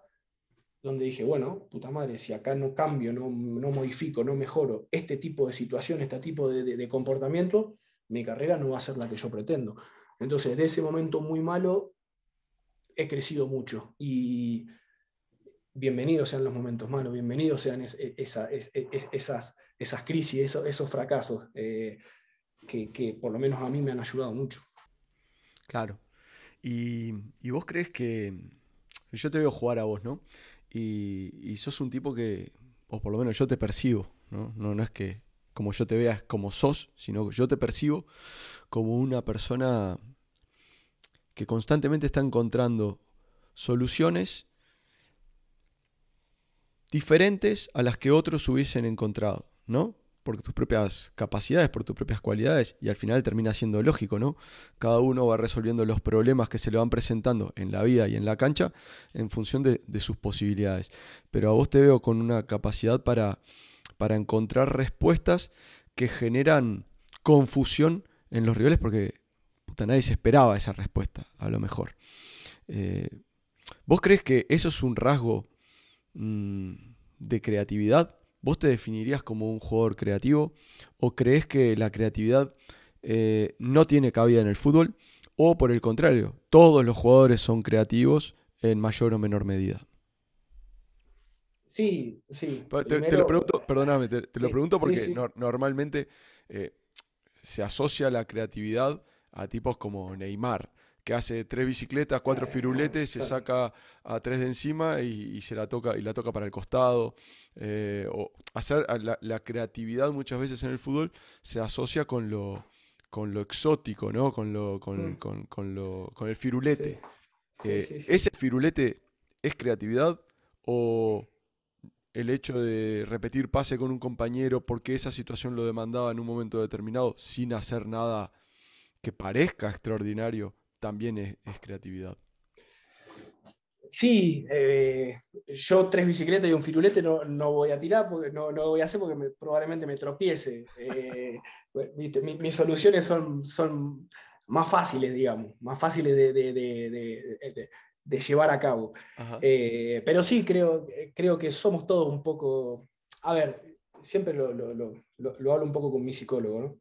donde dije, bueno, puta madre, si acá no cambio, no, no modifico, no mejoro este tipo de situación, este tipo de, comportamiento, mi carrera no va a ser la que yo pretendo. Entonces, de ese momento muy malo, he crecido mucho y bienvenidos sean los momentos malos, bienvenidos sean e, e, esas, esas crisis, esos, fracasos, eh, que, que por lo menos a mí me han ayudado mucho. Claro, y, vos crees que. Yo te veo jugar a vos, ¿no? Y, sos un tipo que, o por lo menos yo te percibo, ¿no? No, no es que como yo te veas como sos, sino que yo te percibo como una persona que constantemente está encontrando soluciones diferentes a las que otros hubiesen encontrado, ¿no? por tus propias capacidades, por tus propias cualidades, y al final termina siendo lógico, ¿no? Cada uno va resolviendo los problemas que se le van presentando en la vida y en la cancha en función de, sus posibilidades. Pero a vos te veo con una capacidad para, para encontrar respuestas que generan confusión en los rivales porque puta, nadie se esperaba esa respuesta, a lo mejor. Eh, ¿Vos crees que eso es un rasgo mm, de creatividad? ¿Vos te definirías como un jugador creativo o crees que la creatividad eh, no tiene cabida en el fútbol? O por el contrario, todos los jugadores son creativos en mayor o menor medida. Sí, sí. Te, lo pregunto, perdóname, te, lo eh, pregunto porque normalmente eh, se asocia la creatividad a tipos como Neymar, que hace tres bicicletas, cuatro firuletes, se saca a tres de encima y, se la toca, y la toca para el costado. Eh, o hacer la, creatividad muchas veces en el fútbol se asocia con lo, con lo exótico, ¿no? Con mm. el firulete. Eh, ¿Ese firulete es creatividad? ¿O el hecho de repetir pase con un compañero porque esa situación lo demandaba en un momento determinado sin hacer nada que parezca extraordinario también es, creatividad. Sí, eh, yo tres bicicletas y un firulete no, voy a tirar, porque no, lo voy a hacer porque probablemente me tropiece. Eh, [LAUGHS] mis soluciones son, son más fáciles, digamos, más fáciles de, llevar a cabo. Eh, pero sí, creo, creo que somos todos un poco, a ver, siempre lo, lo, lo hablo un poco con mi psicólogo, ¿no?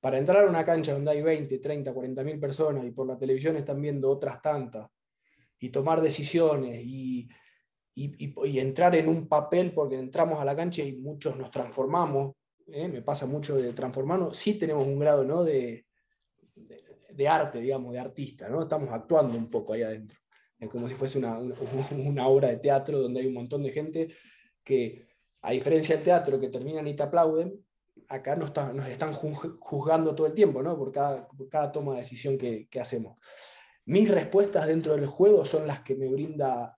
para entrar a una cancha donde hay 20, 30, 40 mil personas y por la televisión están viendo otras tantas, y tomar decisiones y, entrar en un papel porque entramos a la cancha y muchos nos transformamos, ¿eh? me pasa mucho de transformarnos, sí tenemos un grado ¿no? de, arte, digamos, de artista, ¿no? estamos actuando un poco ahí adentro, es como si fuese una, [LAUGHS] una obra de teatro donde hay un montón de gente que, a diferencia del teatro, que terminan y te aplauden, acá nos, están juzgando todo el tiempo, ¿no? Por cada, toma de decisión que, hacemos. Mis respuestas dentro del juego son las que me brinda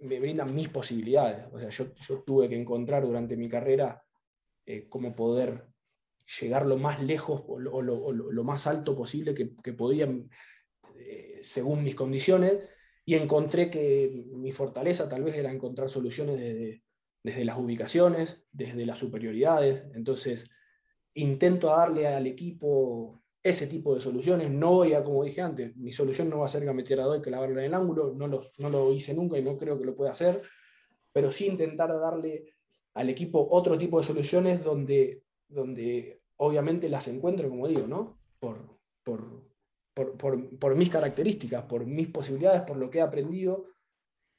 me brindan mis posibilidades. O sea, yo, tuve que encontrar durante mi carrera eh, cómo poder llegar lo más lejos o lo, más alto posible que, que podía eh, según mis condiciones y encontré que mi fortaleza tal vez era encontrar soluciones desde, desde las ubicaciones, desde las superioridades. Entonces, intento darle al equipo ese tipo de soluciones. No voy a, como dije antes, mi solución no va a ser meter a Doy que barra en el ángulo, no lo, hice nunca y no creo que lo pueda hacer, pero sí intentar darle al equipo otro tipo de soluciones donde, donde obviamente las encuentro, como digo, ¿no? por, por mis características, por mis posibilidades, por lo que he aprendido,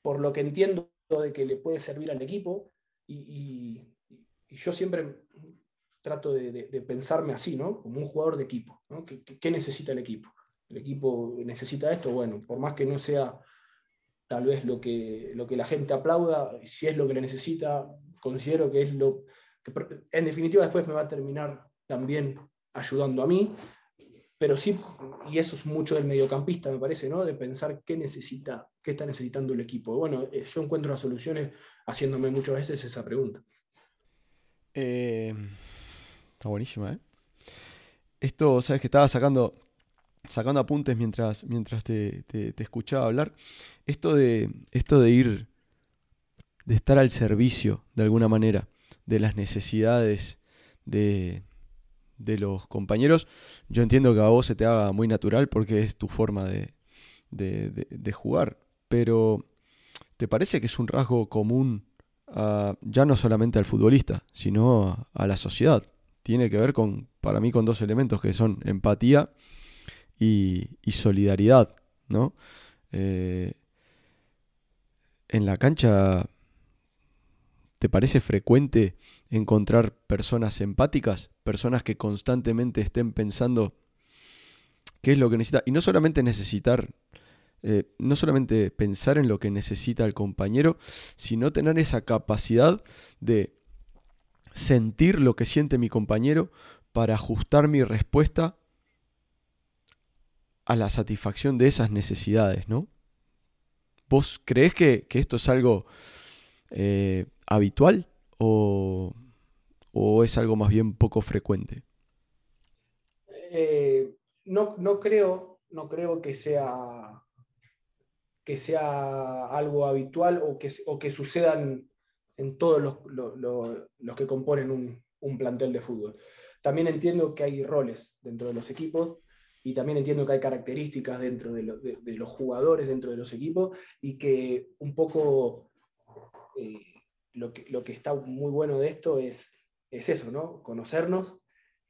por lo que entiendo de que le puede servir al equipo y, yo siempre trato de, pensarme así, ¿no? Como un jugador de equipo, ¿no? ¿Qué, necesita el equipo? ¿El equipo necesita esto? Bueno, por más que no sea tal vez lo que, lo que la gente aplauda, si es lo que le necesita, considero que es lo que, en definitiva, después me va a terminar también ayudando a mí pero sí, y eso es mucho del mediocampista, me parece, ¿no? De pensar qué necesita, qué está necesitando el equipo. Bueno, eh, yo encuentro las soluciones haciéndome muchas veces esa pregunta. Eh, está buenísima, ¿eh? Esto, sabes que estaba sacando, sacando apuntes mientras, mientras te, te, escuchaba hablar. Esto de, esto de ir, de estar al servicio, de alguna manera, de las necesidades de, de los compañeros, yo entiendo que a vos se te haga muy natural porque es tu forma de, jugar. Pero, ¿te parece que es un rasgo común ya no solamente al futbolista, sino a, la sociedad? Tiene que ver con, para mí, con dos elementos que son empatía y, solidaridad, ¿no? Eh, en la cancha, ¿te parece frecuente encontrar personas empáticas, personas que constantemente estén pensando qué es lo que necesita. Y no solamente necesitar, eh, no solamente pensar en lo que necesita el compañero, sino tener esa capacidad de sentir lo que siente mi compañero para ajustar mi respuesta a la satisfacción de esas necesidades, ¿no? ¿Vos crees que, que esto es algo eh, habitual? o, es algo más bien poco frecuente? Eh, no, no, creo, no creo que sea, que sea algo habitual o que, o que sucedan en todos los, que componen un, plantel de fútbol. También entiendo que hay roles dentro de los equipos y también entiendo que hay características dentro de, los jugadores, dentro de los equipos y que un poco eh, lo que, lo que está muy bueno de esto es, es eso, ¿no? Conocernos.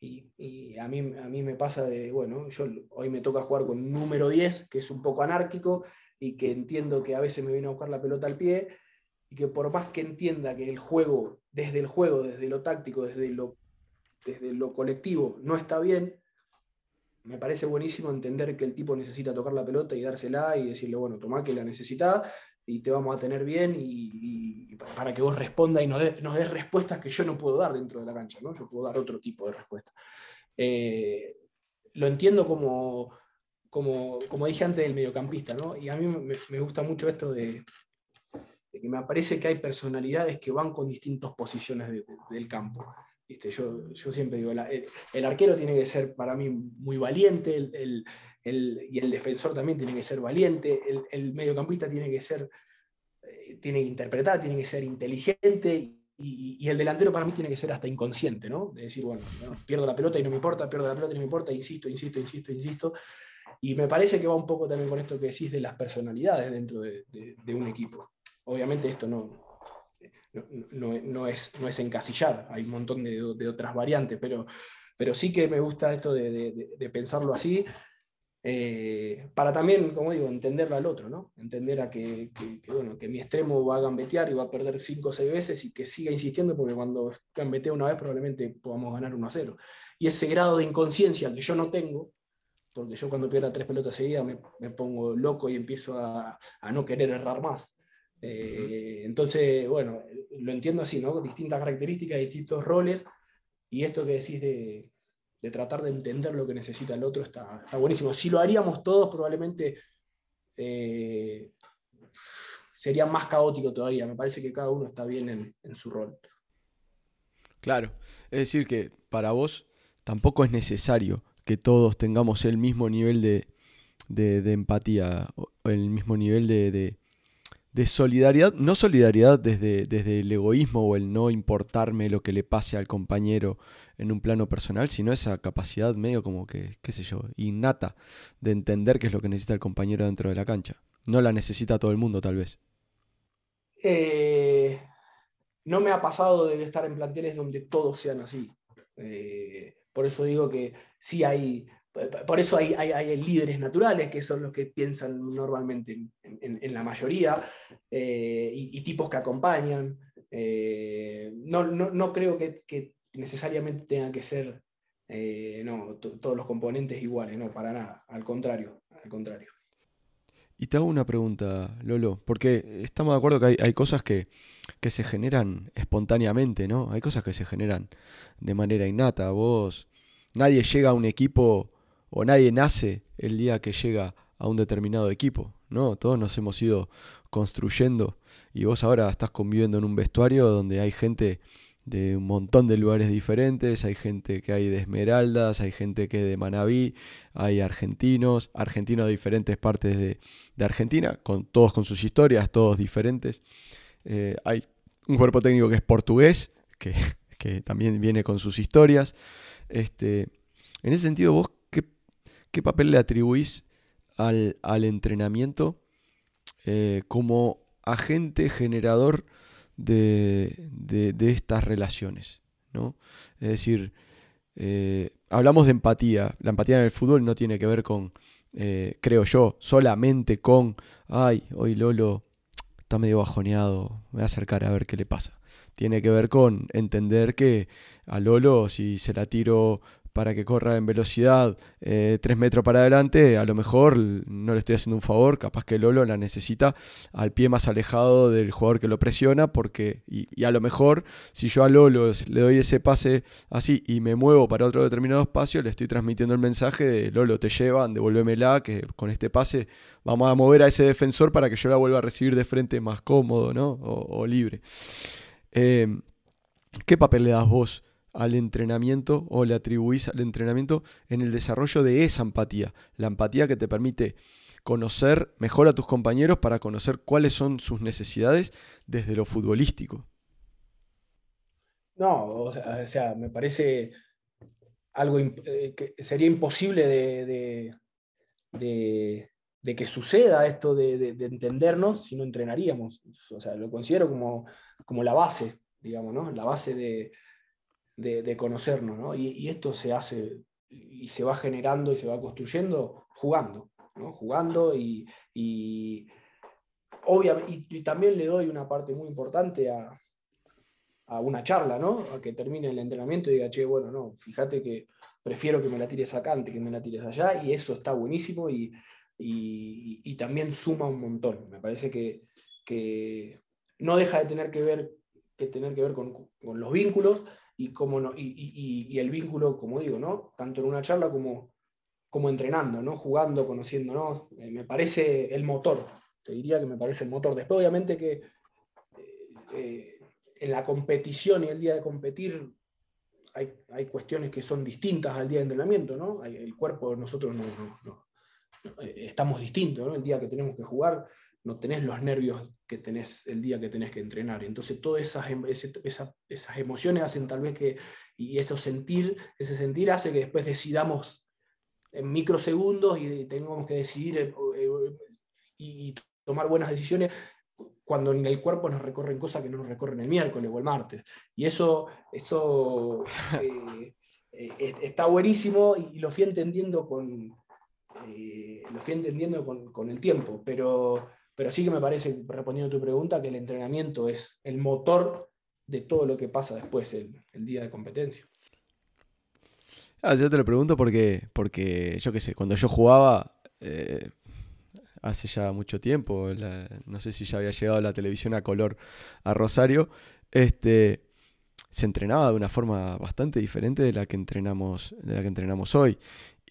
Y, a, mí, a mí me pasa de, bueno, yo hoy me toca jugar con número 10, que es un poco anárquico y que entiendo que a veces me viene a buscar la pelota al pie y que por más que entienda que el juego, desde el juego, desde lo táctico, desde lo, desde lo colectivo, no está bien, me parece buenísimo entender que el tipo necesita tocar la pelota y dársela y decirle, bueno, tomá que la necesita y te vamos a tener bien y, para que vos responda y nos, des, respuestas que yo no puedo dar dentro de la cancha, ¿no? Yo puedo dar otro tipo de respuesta. Eh, lo entiendo como, como, dije antes del mediocampista, Y a mí me, gusta mucho esto de, que me aparece que hay personalidades que van con distintas posiciones del campo. Yo, siempre digo, el, arquero tiene que ser para mí muy valiente, y el defensor también tiene que ser valiente, el, mediocampista tiene que ser, eh, tiene que interpretar, tiene que ser inteligente. Y, el delantero para mí tiene que ser hasta inconsciente, ¿no? De decir, bueno, pierdo la pelota y no me importa, pierdo la pelota y no me importa, insisto, insisto, insisto, insisto. Y me parece que va un poco también con esto que decís de las personalidades dentro de un equipo. Obviamente esto no, no, es, no es encasillar, hay un montón de, otras variantes, pero, pero, sí que me gusta esto de, de, pensarlo así, eh, para también, como digo, entenderlo al otro, ¿no? entender a que, que, bueno, que mi extremo va a gambetear y va a perder cinco o seis veces y que siga insistiendo porque cuando gambetea una vez probablemente podamos ganar 1 a 0. Y ese grado de inconsciencia que yo no tengo, porque yo cuando pierdo tres pelotas seguidas me, me pongo loco y empiezo a, a, no querer errar más. Eh, entonces, bueno, lo entiendo así, ¿no? Distintas características, distintos roles, y esto que decís de, tratar de entender lo que necesita el otro está, buenísimo. Si lo haríamos todos, probablemente eh, sería más caótico todavía. Me parece que cada uno está bien en, su rol. Claro, es decir, que para vos tampoco es necesario que todos tengamos el mismo nivel de, de, o empatía, el mismo nivel de de solidaridad, no solidaridad desde, desde el egoísmo o el no importarme lo que le pase al compañero en un plano personal, sino esa capacidad medio como que, qué sé yo, innata de entender qué es lo que necesita el compañero dentro de la cancha. No la necesita todo el mundo tal vez. Eh, no me ha pasado de estar en planteles donde todos sean así. Eh, por eso digo que sí hay por eso hay, líderes naturales, que son los que piensan normalmente en, la mayoría, eh, y, tipos que acompañan. Eh, no, creo que, necesariamente tengan que ser eh, todos los componentes iguales, no, para nada, al contrario, al contrario. Y te hago una pregunta, Lolo, porque estamos de acuerdo que hay, cosas que, que, se generan espontáneamente, ¿no? Hay cosas que se generan de manera innata. Vos, nadie llega a un equipo o nadie nace el día que llega a un determinado equipo, ¿no? Todos nos hemos ido construyendo y vos ahora estás conviviendo en un vestuario donde hay gente de un montón de lugares diferentes, hay gente que hay de Esmeraldas, hay gente que de Manabí, hay argentinos, argentinos de diferentes partes de, Argentina, con, todos con sus historias, todos diferentes. Eh, hay un cuerpo técnico que es portugués, que, que también viene con sus historias. Este, en ese sentido, vos ¿Qué papel le atribuís al, entrenamiento eh, como agente generador de, estas relaciones? Es decir, eh, hablamos de empatía. La empatía en el fútbol no tiene que ver con, eh, creo yo, solamente con, ay, hoy Lolo está medio bajoneado, me voy a acercar a ver qué le pasa. Tiene que ver con entender que a Lolo, si se la tiro para que corra en velocidad 3 eh, metros para adelante, a lo mejor no le estoy haciendo un favor, capaz que Lolo la necesita al pie más alejado del jugador que lo presiona, porque, y, a lo mejor si yo a Lolo le doy ese pase así y me muevo para otro determinado espacio, le estoy transmitiendo el mensaje de Lolo, te llevan, devuélvemela, que con este pase vamos a mover a ese defensor para que yo la vuelva a recibir de frente más cómodo, ¿no? O, libre. Em, ¿Qué papel le das vos al entrenamiento o le atribuís al entrenamiento en el desarrollo de esa empatía, la empatía que te permite conocer mejor a tus compañeros para conocer cuáles son sus necesidades desde lo futbolístico. No, o sea, me parece algo eh, que sería imposible de, de, que suceda esto de, entendernos si no entrenaríamos. O sea, lo considero como, como la base, digamos, ¿no? La base de, de, conocernos, ¿no? Y, esto se hace y se va generando y se va construyendo jugando, ¿no? Jugando y, obviamente, y, también le doy una parte muy importante a, una charla, ¿no? A que termine el entrenamiento y diga, che, bueno, no, fíjate que prefiero que me la tires acá antes que me la tires allá, y eso está buenísimo y, también suma un montón. Me parece que, no deja de tener que ver, que tener que ver con, con los vínculos, y, y, el vínculo, como digo, ¿no? tanto en una charla como, como entrenando, ¿no? jugando, conociéndonos, eh, me parece el motor, te diría que me parece el motor. Después, obviamente que eh, eh, en la competición y el día de competir hay, cuestiones que son distintas al día de entrenamiento, ¿no? el cuerpo nosotros estamos distintos, ¿no? El día que tenemos que jugar no tenés los nervios que tenés el día que tenés que entrenar. Entonces todas em, esas, emociones hacen tal vez que, y eso sentir, ese sentir hace que después decidamos en microsegundos y tengamos que decidir eh, eh, y tomar buenas decisiones cuando en el cuerpo nos recorren cosas que no nos recorren el miércoles o el martes. Y eso, eso [LAUGHS] eh, está buenísimo y lo fui entendiendo con, lo entendiendo con el tiempo, pero pero sí que me parece, respondiendo a tu pregunta, que el entrenamiento es el motor de todo lo que pasa después el, día de competencia. Ah, yo te lo pregunto porque, porque yo qué sé, cuando yo jugaba eh, hace ya mucho tiempo, no sé si ya había llegado la televisión a color a Rosario, este, se entrenaba de una forma bastante diferente de la que entrenamos, de la que entrenamos hoy.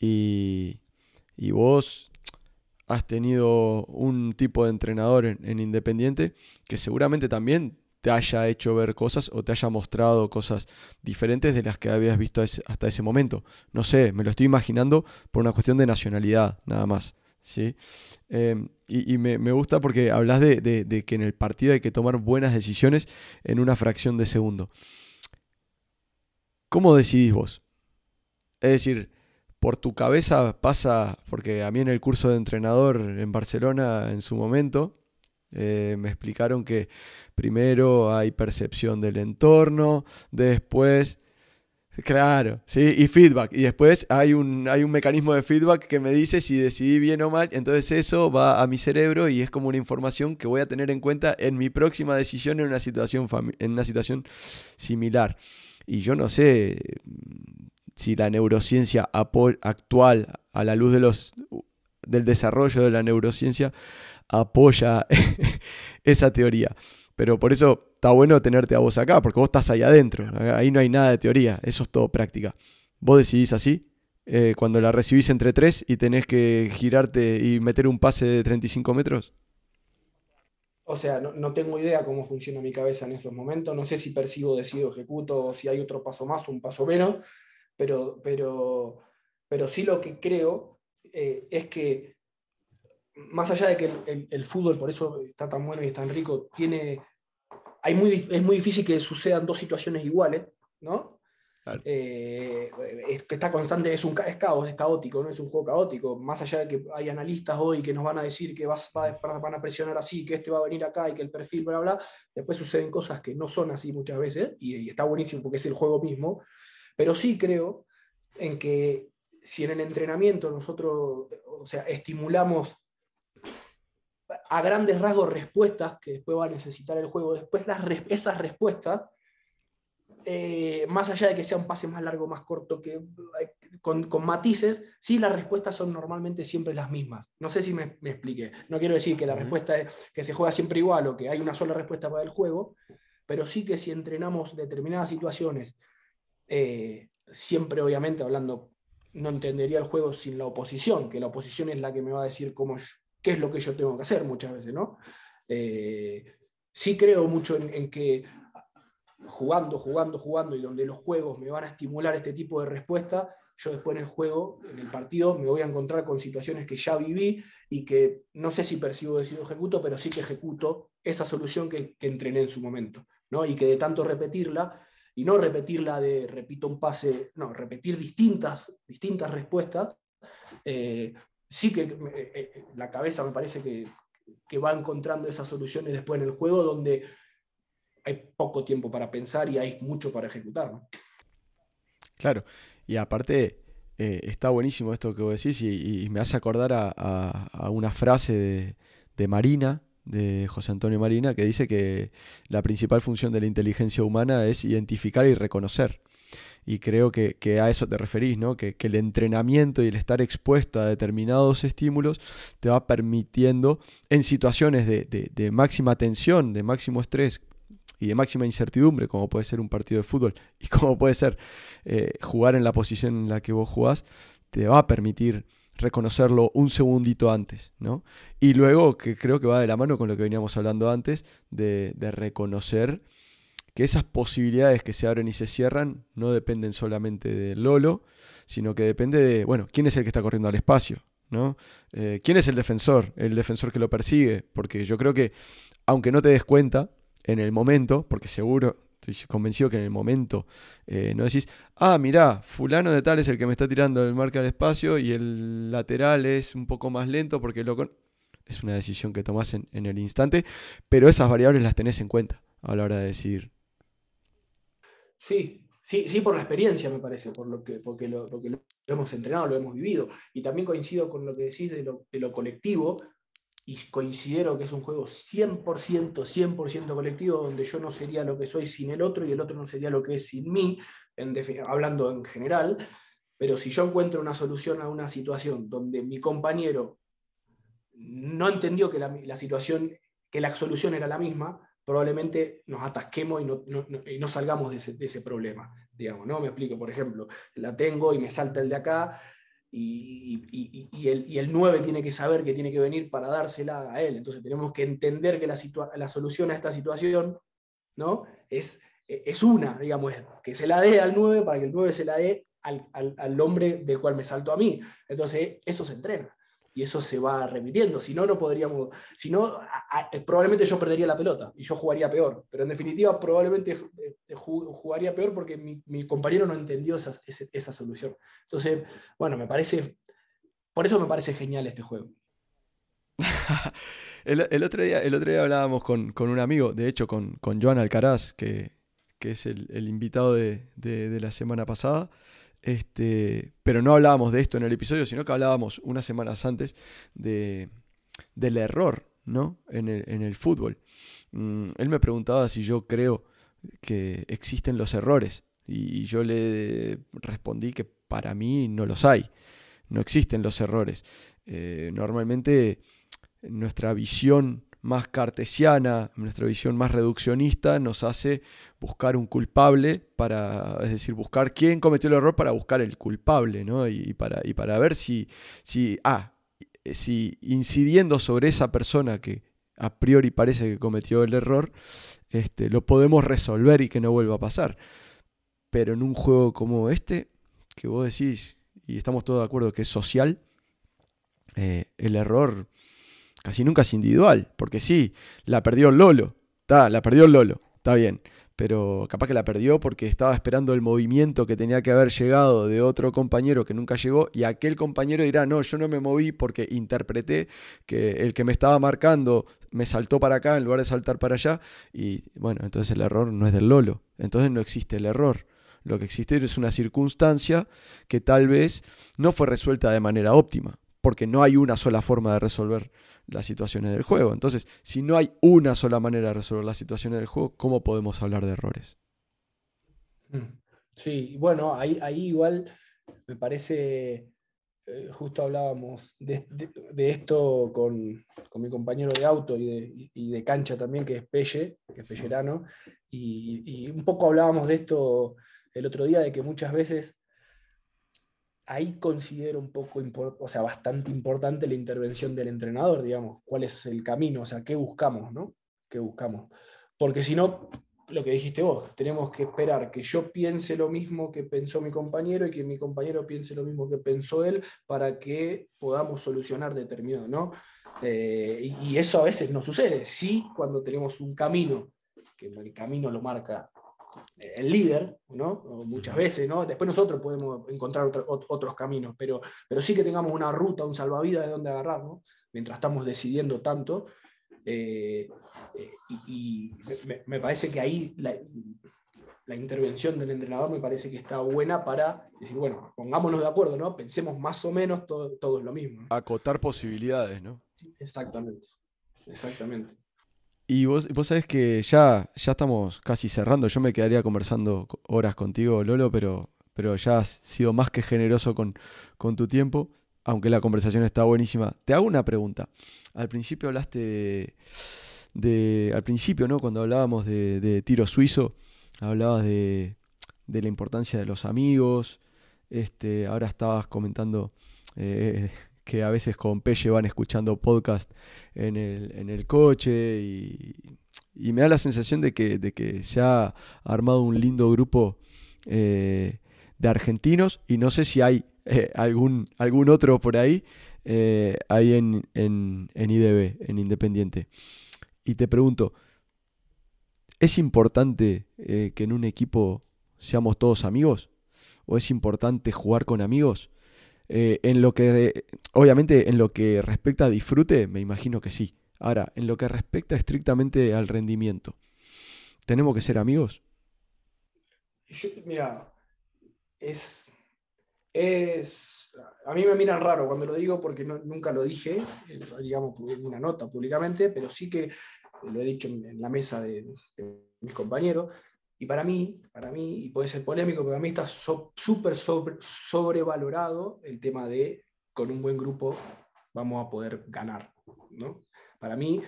Y, y vos has tenido un tipo de entrenador en, Independiente que seguramente también te haya hecho ver cosas o te haya mostrado cosas diferentes de las que habías visto hasta ese momento. No sé, me lo estoy imaginando por una cuestión de nacionalidad, nada más. ¿sí? Em, y, me, gusta porque hablas de, de que en el partido hay que tomar buenas decisiones en una fracción de segundo. ¿Cómo decidís vos? Es decir, por tu cabeza pasa, porque a mí en el curso de entrenador en Barcelona en su momento, eh, me explicaron que primero hay percepción del entorno, después... Claro, sí, y feedback. Y después hay un, hay un mecanismo de feedback que me dice si decidí bien o mal. Entonces eso va a mi cerebro y es como una información que voy a tener en cuenta en mi próxima decisión en una situación, en una situación similar. Y yo no sé, si la neurociencia actual, a la luz de los, del desarrollo de la neurociencia, apoya [LAUGHS] esa teoría. Pero por eso está bueno tenerte a vos acá, porque vos estás ahí adentro. Ahí no hay nada de teoría, eso es todo práctica. Vos decidís así, eh, cuando la recibís entre tres y tenés que girarte y meter un pase de 35 metros. O sea, no, tengo idea cómo funciona mi cabeza en esos momentos. No sé si percibo, decido, ejecuto, o si hay otro paso más, un paso menos pero, pero, pero sí lo que creo eh, es que, más allá de que el, fútbol, por eso está tan bueno y es tan rico, tiene, hay muy, es muy difícil que sucedan dos situaciones iguales, ¿no? Eh, está constante, es un caos, es caótico, ¿no? es un juego caótico. Más allá de que hay analistas hoy que nos van a decir que vas, van a presionar así, que este va a venir acá y que el perfil, bla, bla, después suceden cosas que no son así muchas veces y está buenísimo porque es el juego mismo. Pero sí creo en que si en el entrenamiento nosotros, o sea, estimulamos a grandes rasgos respuestas que después va a necesitar el juego, después esas respuestas, eh, más allá de que sea un pase más largo, más corto, que, eh, con, matices, sí las respuestas son normalmente siempre las mismas. No sé si me, expliqué. No quiero decir que la respuesta es que se juega siempre igual o que hay una sola respuesta para el juego, pero sí que si entrenamos determinadas situaciones eh, siempre obviamente hablando, no entendería el juego sin la oposición, que la oposición es la que me va a decir cómo qué es lo que yo tengo que hacer muchas veces, ¿no? Eh, sí creo mucho en, que jugando, jugando, jugando y donde los juegos me van a estimular este tipo de respuesta, yo después en el juego, en el partido, me voy a encontrar con situaciones que ya viví y que no sé si percibo, si ejecuto, pero sí que ejecuto esa solución que, entrené en su momento, ¿no? Y que de tanto repetirla, y no repetir la de repito un pase, no, repetir distintas, distintas respuestas, eh, sí que eh, eh, la cabeza me parece que, va encontrando esas soluciones después en el juego donde hay poco tiempo para pensar y hay mucho para ejecutar. Claro, y aparte está buenísimo esto que vos decís y, me hace acordar a, una frase de Marina, de José Antonio Marina, que dice que la principal función de la inteligencia humana es identificar y reconocer. Y creo que, a eso te referís, ¿no? Que, el entrenamiento y el estar expuesto a determinados estímulos te va permitiendo, en situaciones de, máxima tensión, de máximo estrés, y de máxima incertidumbre, como puede ser un partido de fútbol y como puede ser eh, jugar en la posición en la que vos jugás, te va a permitir reconocerlo un segundito antes, ¿no? Y luego, que creo que va de la mano con lo que veníamos hablando antes, de, de reconocer que esas posibilidades que se abren y se cierran no dependen solamente de Lolo, sino que depende de, bueno, quién es el que está corriendo al espacio, ¿no? Eh, ¿Quién es el defensor? El defensor que lo persigue, porque yo creo que, aunque no te des cuenta en el momento, porque seguro convencido que en el momento eh, no decís, ah, mirá, fulano de tal es el que me está tirando el marca al espacio y el lateral es un poco más lento porque Es una decisión que tomás en, el instante, pero esas variables las tenés en cuenta a la hora de decidir. Sí, Sí, sí, por la experiencia, me parece, por lo que, porque, lo, hemos entrenado, lo hemos vivido. Y también coincido con lo que decís de lo colectivo, y considero que es un juego 100%, 100% colectivo, donde yo no sería lo que soy sin el otro y el otro no sería lo que es sin mí, hablando en general, pero si yo encuentro una solución a una situación donde mi compañero no entendió que la, situación, que la solución era la misma, probablemente nos atasquemos y no, salgamos de ese, de problema, digamos, ¿no? Me explico, por ejemplo, la tengo y me salta el de acá, y, el, 9 tiene que saber que tiene que venir para dársela a él. Entonces tenemos que entender que la, solución a esta situación ¿no? es, una, digamos, que se la dé al 9 para que el 9 se la dé al, al hombre del cual me salto a mí. Entonces eso se entrena y eso se va repitiendo. Si no, no podríamos, si no, eh, probablemente yo perdería la pelota y yo jugaría peor. Pero en definitiva, probablemente eh, jugaría peor porque mi, compañero no entendió esa, solución. Entonces, bueno, me parece, por eso me parece genial este juego. [LAUGHS] el, otro día, el otro día hablábamos con, un amigo, de hecho con, con Joan Alcaraz, que, es el, invitado de la semana pasada este, pero no hablábamos de esto en el episodio, sino que hablábamos unas semanas antes de, del error ¿no? en, el, fútbol. Mm, él me preguntaba si yo creo que existen los errores y yo le respondí que para mí no los hay, no existen los errores. Eh, normalmente nuestra visión más cartesiana, nuestra visión más reduccionista, nos hace buscar un culpable para, es decir, buscar quién cometió el error para buscar el culpable, ¿no? Y, para, y para ver si, si, ah, si incidiendo sobre esa persona que a priori parece que cometió el error, este, lo podemos resolver y que no vuelva a pasar. Pero en un juego como este, que vos decís, y estamos todos de acuerdo que es social, eh, el error casi nunca es individual, porque sí, la perdió el Lolo, está, la perdió el Lolo, está bien, pero capaz que la perdió porque estaba esperando el movimiento que tenía que haber llegado de otro compañero que nunca llegó y aquel compañero dirá, no, yo no me moví porque interpreté que el que me estaba marcando me saltó para acá en lugar de saltar para allá y bueno, entonces el error no es del Lolo, entonces no existe el error. Lo que existe es una circunstancia que tal vez no fue resuelta de manera óptima, porque no hay una sola forma de resolver las situaciones del juego. Entonces, si no hay una sola manera de resolver las situaciones del juego, ¿cómo podemos hablar de errores? Mm. Sí, bueno, ahí, igual me parece, eh, justo hablábamos de, esto con, mi compañero de auto y de, cancha también, que es Pelle, que es Pellerano, y un poco hablábamos de esto el otro día, de que muchas veces ahí considero un poco, o sea, bastante importante la intervención del entrenador, digamos, cuál es el camino, o sea, qué buscamos, ¿no? ¿Qué buscamos? Porque si no, lo que dijiste vos, tenemos que esperar que yo piense lo mismo que pensó mi compañero y que mi compañero piense lo mismo que pensó él para que podamos solucionar determinado, ¿no? Eh, y, eso a veces no sucede, sí, cuando tenemos un camino, que el camino lo marca el líder, ¿no? muchas veces, ¿no? Después nosotros podemos encontrar otros caminos, pero, pero sí que tengamos una ruta, un salvavidas de dónde agarrar, ¿no? Mientras estamos decidiendo tanto. Eh, eh, y, me, parece que ahí la, intervención del entrenador me parece que está buena para decir, bueno, pongámonos de acuerdo, ¿no? Pensemos más o menos todo, lo mismo. Acotar posibilidades, ¿no? Exactamente, exactamente. Y vos, vos sabés que ya, ya estamos casi cerrando. Yo me quedaría conversando horas contigo, Lolo, pero, pero ya has sido más que generoso con, tu tiempo, aunque la conversación está buenísima. Te hago una pregunta. Al principio hablaste de. al principio, ¿no? Cuando hablábamos de, tiro suizo, hablabas de, de, la importancia de los amigos. Este, ahora estabas comentando eh, que a veces con Pelle van escuchando podcast en el, coche y, me da la sensación de que, se ha armado un lindo grupo eh, de argentinos y no sé si hay eh, algún, algún otro por ahí, eh, en, en, en IDB, en Independiente. Y te pregunto, ¿es importante que en un equipo seamos todos amigos? ¿O es importante jugar con amigos? Eh, en lo que, obviamente, en lo que respecta a disfrute, me imagino que sí. Ahora, en lo que respecta estrictamente al rendimiento, ¿tenemos que ser amigos? mira, es, es, a mí me miran raro cuando lo digo porque nunca lo dije, eh, digamos, en una nota públicamente, pero sí que lo he dicho en la mesa de mis compañeros, y para mí, para mí, y puede ser polémico, pero para mí está súper sobrevalorado el tema de con un buen grupo vamos a poder ganar. Para mí,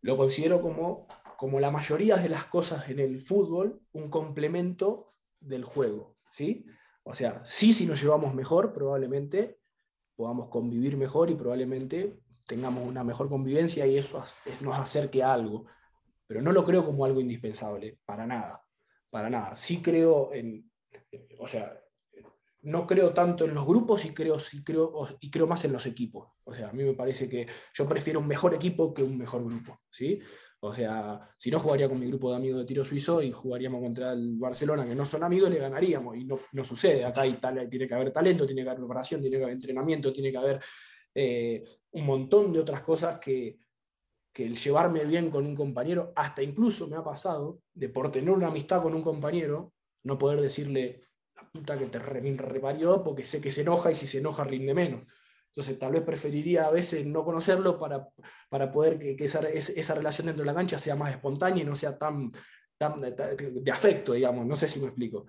lo considero como, como la mayoría de las cosas en el fútbol, un complemento del juego. ¿sí? O sea, sí, si nos llevamos mejor, probablemente podamos convivir mejor y probablemente tengamos una mejor convivencia y eso nos acerque a algo pero no lo creo como algo indispensable, para nada, para nada. Sí creo en, eh, o sea, no creo tanto en los grupos y creo, sí creo, y creo más en los equipos. O sea, a mí me parece que yo prefiero un mejor equipo que un mejor grupo, ¿sí? O sea, si no jugaría con mi grupo de amigos de tiro suizo y jugaríamos contra el Barcelona, que no son amigos, le ganaríamos. Y no, sucede. Acá tal, tiene que haber talento, tiene que haber preparación, tiene que haber entrenamiento, tiene que haber eh, un montón de otras cosas que, que el llevarme bien con un compañero, hasta incluso me ha pasado de por tener una amistad con un compañero, no poder decirle la puta que te reparió porque sé que se enoja y si se enoja rinde menos. Entonces tal vez preferiría a veces no conocerlo para, para poder que, esa, esa, relación dentro de la cancha sea más espontánea y no sea tan, tan de, afecto, digamos. No sé si me explico.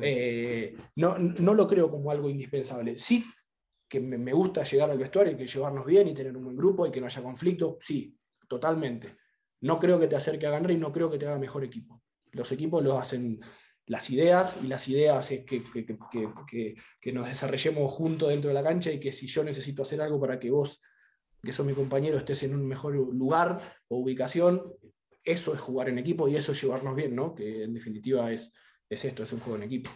Eh, no, no lo creo como algo indispensable. Sí que me, me gusta llegar al vestuario y que llevarnos bien y tener un buen grupo y que no haya conflicto, sí, totalmente. No creo que te acerque a y no creo que te haga mejor equipo. Los equipos los hacen las ideas, y las ideas es que, que, que, que, nos desarrollemos juntos dentro de la cancha y que si yo necesito hacer algo para que vos, que sos mi compañero, estés en un mejor lugar o ubicación, eso es jugar en equipo y eso es llevarnos bien, ¿no? Que en definitiva es, es esto, es un juego en equipo.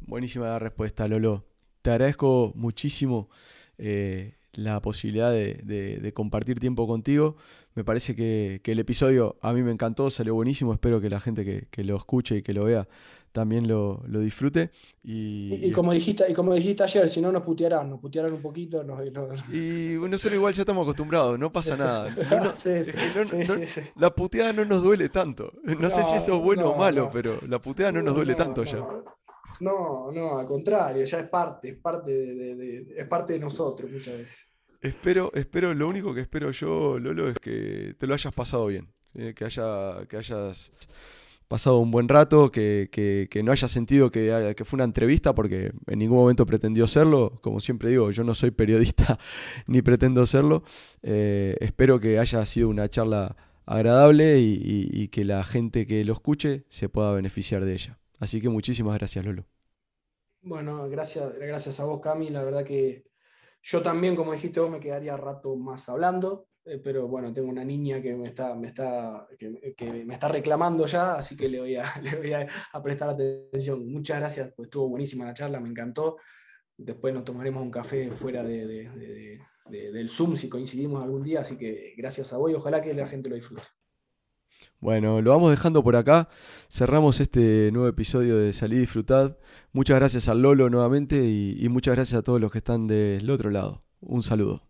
Buenísima la respuesta, Lolo. Te agradezco muchísimo eh, la posibilidad de, compartir tiempo contigo. Me parece que, el episodio a mí me encantó, salió buenísimo. Espero que la gente que, lo escuche y que lo vea también lo, disfrute. Y, como dijiste, y como dijiste ayer, si no nos putearán, nos putearán un poquito. y bueno Y nosotros igual ya estamos acostumbrados, no pasa nada. la puteada no nos duele tanto. No, sé si eso es bueno o malo, pero la puteada no nos duele tanto ya. No, no, al contrario, ya es parte, es parte de, es parte de nosotros muchas veces. Espero, espero, lo único que espero yo, Lolo, es que te lo hayas pasado bien, eh, que, haya, que hayas pasado un buen rato, que, no hayas sentido ah, que, fue una entrevista, porque en ningún momento pretendió serlo. Como siempre digo, yo no soy periodista [LAUGHS] ni pretendo serlo. Eh, espero que haya sido una charla agradable y que la gente que lo escuche se pueda beneficiar de ella. Así que muchísimas gracias, Lolo. Bueno, gracias, gracias a vos, Cami. La verdad que yo también, como dijiste vos, me quedaría rato más hablando, eh, pero bueno, tengo una niña que me está, está, que, me está reclamando ya, así que [LAUGHS] le voy, a, a, prestar atención. Muchas gracias, pues estuvo buenísima la charla, me encantó. Después nos tomaremos un café fuera del Zoom si coincidimos algún día, así que gracias a vos y ojalá que la gente lo disfrute. Bueno, lo vamos dejando por acá. Cerramos este nuevo episodio de Salí Disfrutad. Muchas gracias al Lolo nuevamente y muchas gracias a todos los que están del otro lado. Un saludo.